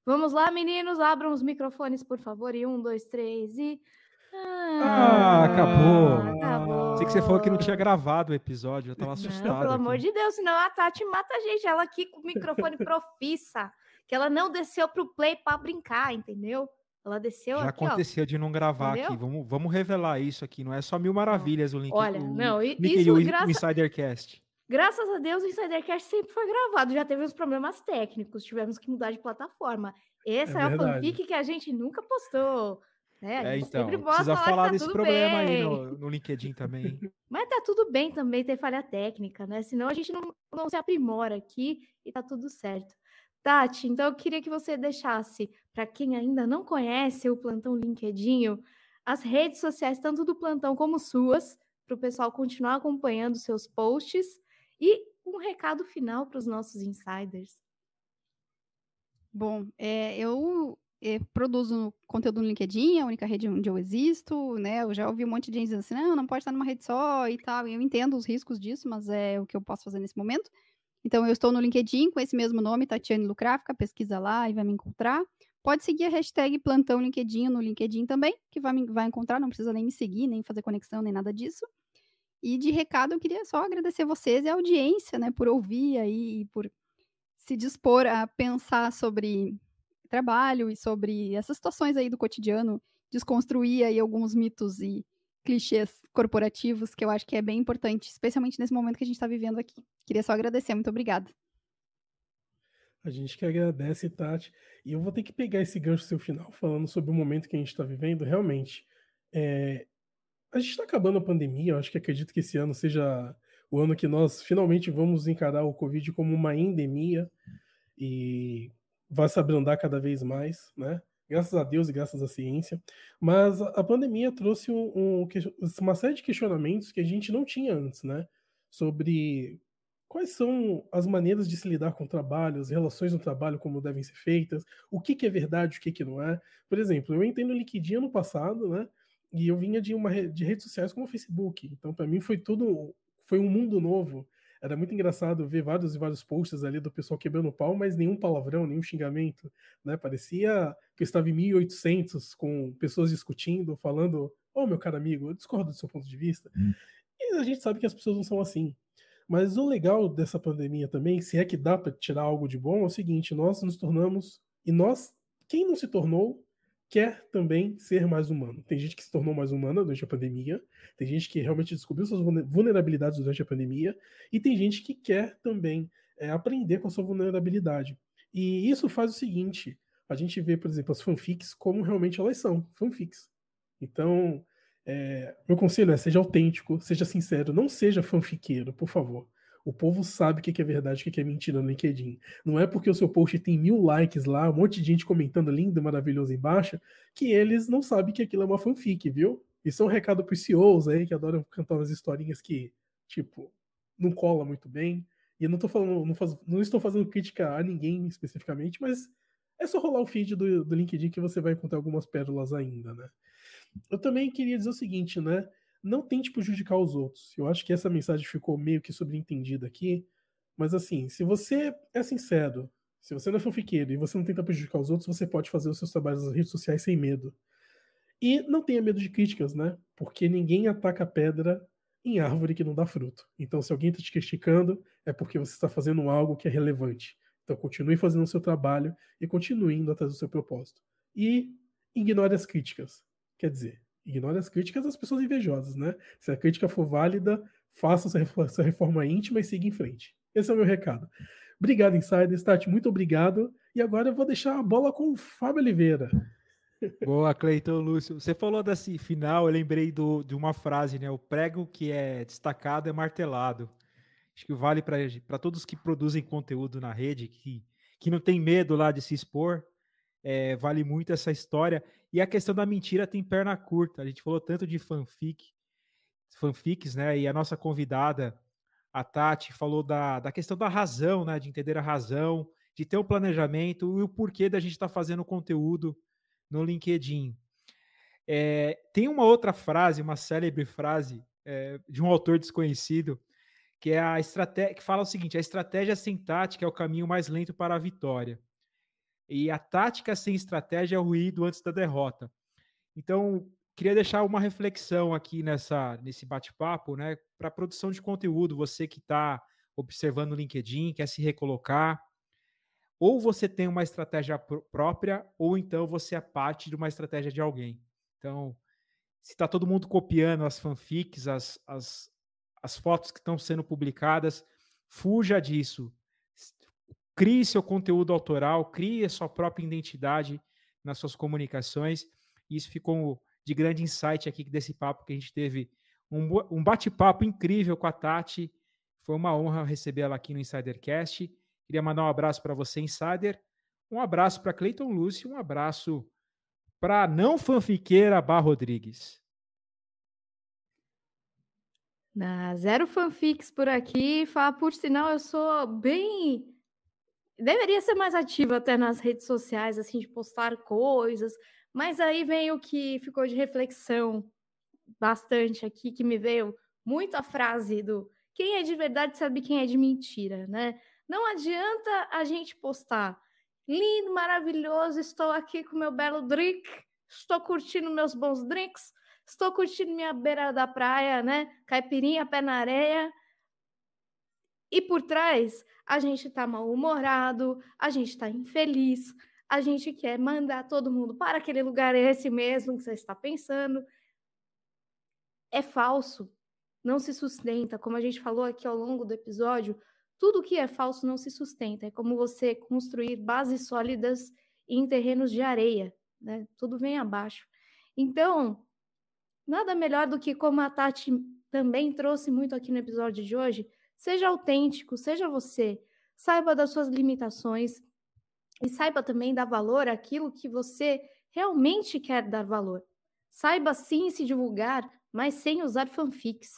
[SPEAKER 1] Vamos lá, meninos, abram os microfones, por favor. E um, dois, três e.
[SPEAKER 3] Ah, acabou. Acabou. Sei que você falou que não tinha gravado o episódio, eu tava assustado. Não, pelo aqui.
[SPEAKER 1] amor de Deus, senão a Tati mata a gente. Ela aqui com o microfone [LAUGHS] profissa, que ela não desceu pro play para brincar, entendeu? Ela desceu Já aqui, aconteceu
[SPEAKER 3] ó. de não gravar entendeu? aqui. Vamos, vamos revelar isso aqui. Não é só mil maravilhas o link. Olha, o, não, e, Mickey, isso o, graça... o Insidercast.
[SPEAKER 1] Graças a Deus o Insidercast sempre foi gravado. Já teve uns problemas técnicos, tivemos que mudar de plataforma. É Essa é, é a fanfic que a gente nunca postou. Né, é, então, precisa falar tá desse problema bem. aí no,
[SPEAKER 3] no, LinkedIn também. [LAUGHS]
[SPEAKER 1] Mas tá tudo bem também ter falha técnica, né? Senão a gente não, não se aprimora aqui e tá tudo certo. Tati, então eu queria que você deixasse, para quem ainda não conhece o Plantão LinkedIn, as redes sociais, tanto do Plantão como suas, para o pessoal continuar acompanhando seus posts e um recado final para os nossos insiders. Bom, é, eu
[SPEAKER 2] é, produzo conteúdo no LinkedIn, é a única rede onde eu existo, né? Eu já ouvi um monte de gente dizendo assim, não, não pode estar numa rede só e tal. E eu entendo os riscos disso, mas é o que eu posso fazer nesse momento. Então, eu estou no LinkedIn com esse mesmo nome, Tatiane Lucráfica, pesquisa lá e vai me encontrar. Pode seguir a hashtag Plantão LinkedIn no LinkedIn também, que vai, me, vai encontrar, não precisa nem me seguir, nem fazer conexão, nem nada disso. E de recado, eu queria só agradecer vocês e a audiência, né, por ouvir aí e por se dispor a pensar sobre trabalho e sobre essas situações aí do cotidiano, desconstruir aí alguns mitos e clichês corporativos que eu acho que é bem importante, especialmente nesse momento que a gente está vivendo aqui. Queria só agradecer, muito obrigada.
[SPEAKER 4] A gente que agradece, Tati. E eu vou ter que pegar esse gancho seu final, falando sobre o momento que a gente está vivendo. Realmente, é... a gente está acabando a pandemia. Eu acho que acredito que esse ano seja o ano que nós finalmente vamos encarar o Covid como uma endemia. E vai se abrandar cada vez mais, né? Graças a Deus e graças à ciência. Mas a pandemia trouxe um, um, uma série de questionamentos que a gente não tinha antes, né? Sobre quais são as maneiras de se lidar com o trabalho, as relações no trabalho, como devem ser feitas, o que, que é verdade, o que, que não é. Por exemplo, eu entrei no LinkedIn ano passado, né? E eu vinha de uma de redes sociais como o Facebook. Então, para mim, foi tudo. Foi um mundo novo era muito engraçado ver vários e vários posts ali do pessoal quebrando o pau, mas nenhum palavrão, nenhum xingamento, né? Parecia que eu estava em 1800 com pessoas discutindo, falando, ô oh, meu caro amigo, eu discordo do seu ponto de vista. Hum. E a gente sabe que as pessoas não são assim. Mas o legal dessa pandemia também, se é que dá para tirar algo de bom, é o seguinte: nós nos tornamos e nós, quem não se tornou, quer também ser mais humano. Tem gente que se tornou mais humana durante a pandemia, tem gente que realmente descobriu suas vulnerabilidades durante a pandemia, e tem gente que quer também é, aprender com a sua vulnerabilidade. E isso faz o seguinte: a gente vê, por exemplo, as fanfics como realmente elas são, fanfics. Então, é, meu conselho é seja autêntico, seja sincero, não seja fanfiqueiro, por favor. O povo sabe o que é verdade e o que é mentira no LinkedIn. Não é porque o seu post tem mil likes lá, um monte de gente comentando lindo, maravilhoso embaixo, que eles não sabem que aquilo é uma fanfic, viu? Isso é um recado para os CEOs aí que adoram cantar umas historinhas que, tipo, não cola muito bem. E eu não tô falando, não, faz, não estou fazendo crítica a ninguém especificamente, mas é só rolar o feed do, do LinkedIn que você vai encontrar algumas pérolas ainda, né? Eu também queria dizer o seguinte, né? não tente prejudicar os outros. Eu acho que essa mensagem ficou meio que subentendida aqui, mas assim, se você é sincero, se você não é fanfiqueiro e você não tenta prejudicar os outros, você pode fazer os seus trabalhos nas redes sociais sem medo. E não tenha medo de críticas, né? Porque ninguém ataca pedra em árvore que não dá fruto. Então, se alguém está te criticando, é porque você está fazendo algo que é relevante. Então, continue fazendo o seu trabalho e continue indo atrás do seu propósito. E ignore as críticas. Quer dizer, ignore as críticas das pessoas invejosas, né? Se a crítica for válida, faça essa reforma íntima e siga em frente. Esse é o meu recado. Obrigado, Insider. Tati, muito obrigado. E agora eu vou deixar a bola com o Fábio Oliveira. [LAUGHS] Boa, Cleiton Lúcio. Você falou desse final, eu lembrei do, de uma frase,
[SPEAKER 3] né? O prego que é destacado é martelado. Acho que vale para todos que produzem conteúdo na rede, que, que não tem medo lá de se expor, é, vale muito essa história. E a questão da mentira tem perna curta. A gente falou tanto de fanfic, fanfics, né? E a nossa convidada, a Tati, falou da, da questão da razão, né? De entender a razão, de ter o um planejamento e o porquê da gente estar tá fazendo conteúdo no LinkedIn. É, tem uma outra frase, uma célebre frase é, de um autor desconhecido, que é a estratégia que fala o seguinte: a estratégia sem tática é o caminho mais lento para a vitória. E a tática sem estratégia é o ruído antes da derrota. Então, queria deixar uma reflexão aqui nessa nesse bate-papo, né? Para produção de conteúdo, você que está observando o LinkedIn, quer se recolocar, ou você tem uma estratégia pr própria, ou então você é parte de uma estratégia de alguém. Então, se está todo mundo copiando as fanfics, as, as, as fotos que estão sendo publicadas, fuja disso. Crie seu conteúdo autoral, crie a sua própria identidade nas suas comunicações. Isso ficou de grande insight aqui desse papo que a gente teve. Um, um bate-papo incrível com a Tati. Foi uma honra receber ela aqui no Insidercast. Queria mandar um abraço para você, Insider. Um abraço para Cleiton Lúcio. Um abraço para não fanfiqueira Bar Rodrigues.
[SPEAKER 1] Na zero fanfics por aqui. Fala, por sinal, eu sou bem deveria ser mais ativa até nas redes sociais, assim, de postar coisas, mas aí vem o que ficou de reflexão bastante aqui, que me veio muito a frase do quem é de verdade sabe quem é de mentira, né? Não adianta a gente postar lindo, maravilhoso, estou aqui com meu belo drink, estou curtindo meus bons drinks, estou curtindo minha beira da praia, né? Caipirinha, pé na areia, e por trás, a gente está mal-humorado, a gente está infeliz, a gente quer mandar todo mundo para aquele lugar, é esse mesmo que você está pensando. É falso, não se sustenta. Como a gente falou aqui ao longo do episódio, tudo que é falso não se sustenta. É como você construir bases sólidas em terrenos de areia, né? Tudo vem abaixo. Então, nada melhor do que como a Tati também trouxe muito aqui no episódio de hoje, Seja autêntico, seja você. Saiba das suas limitações e saiba também dar valor àquilo que você realmente quer dar valor. Saiba sim se divulgar, mas sem usar fanfics.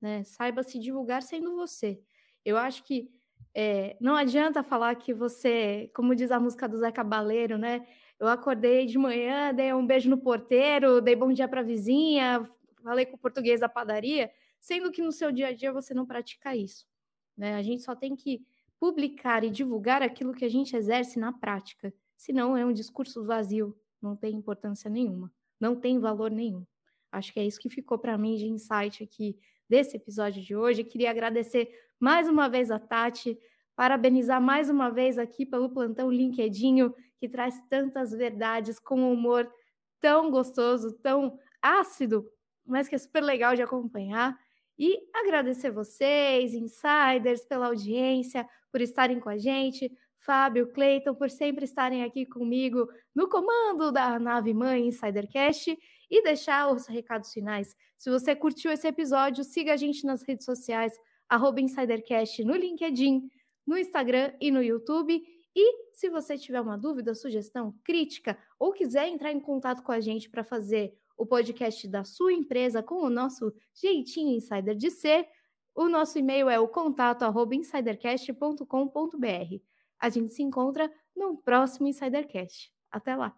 [SPEAKER 1] Né? Saiba se divulgar sendo você. Eu acho que é, não adianta falar que você, como diz a música do Zé Cabaleiro, né? Eu acordei de manhã, dei um beijo no porteiro, dei bom dia para a vizinha, falei com o português da padaria sendo que no seu dia a dia você não pratica isso. Né? A gente só tem que publicar e divulgar aquilo que a gente exerce na prática, senão é um discurso vazio, não tem importância nenhuma, não tem valor nenhum. Acho que é isso que ficou para mim de insight aqui desse episódio de hoje. Queria agradecer mais uma vez a Tati, parabenizar mais uma vez aqui pelo plantão LinkedIn, que traz tantas verdades com um humor tão gostoso, tão ácido, mas que é super legal de acompanhar. E agradecer vocês, insiders, pela audiência, por estarem com a gente, Fábio, Cleiton, por sempre estarem aqui comigo no comando da nave mãe Insidercast e deixar os recados finais. Se você curtiu esse episódio, siga a gente nas redes sociais, Insidercast no LinkedIn, no Instagram e no YouTube. E se você tiver uma dúvida, sugestão, crítica ou quiser entrar em contato com a gente para fazer o podcast da sua empresa com o nosso jeitinho insider de ser. O nosso e-mail é o contato@insidercast.com.br. A gente se encontra no próximo Insidercast. Até lá.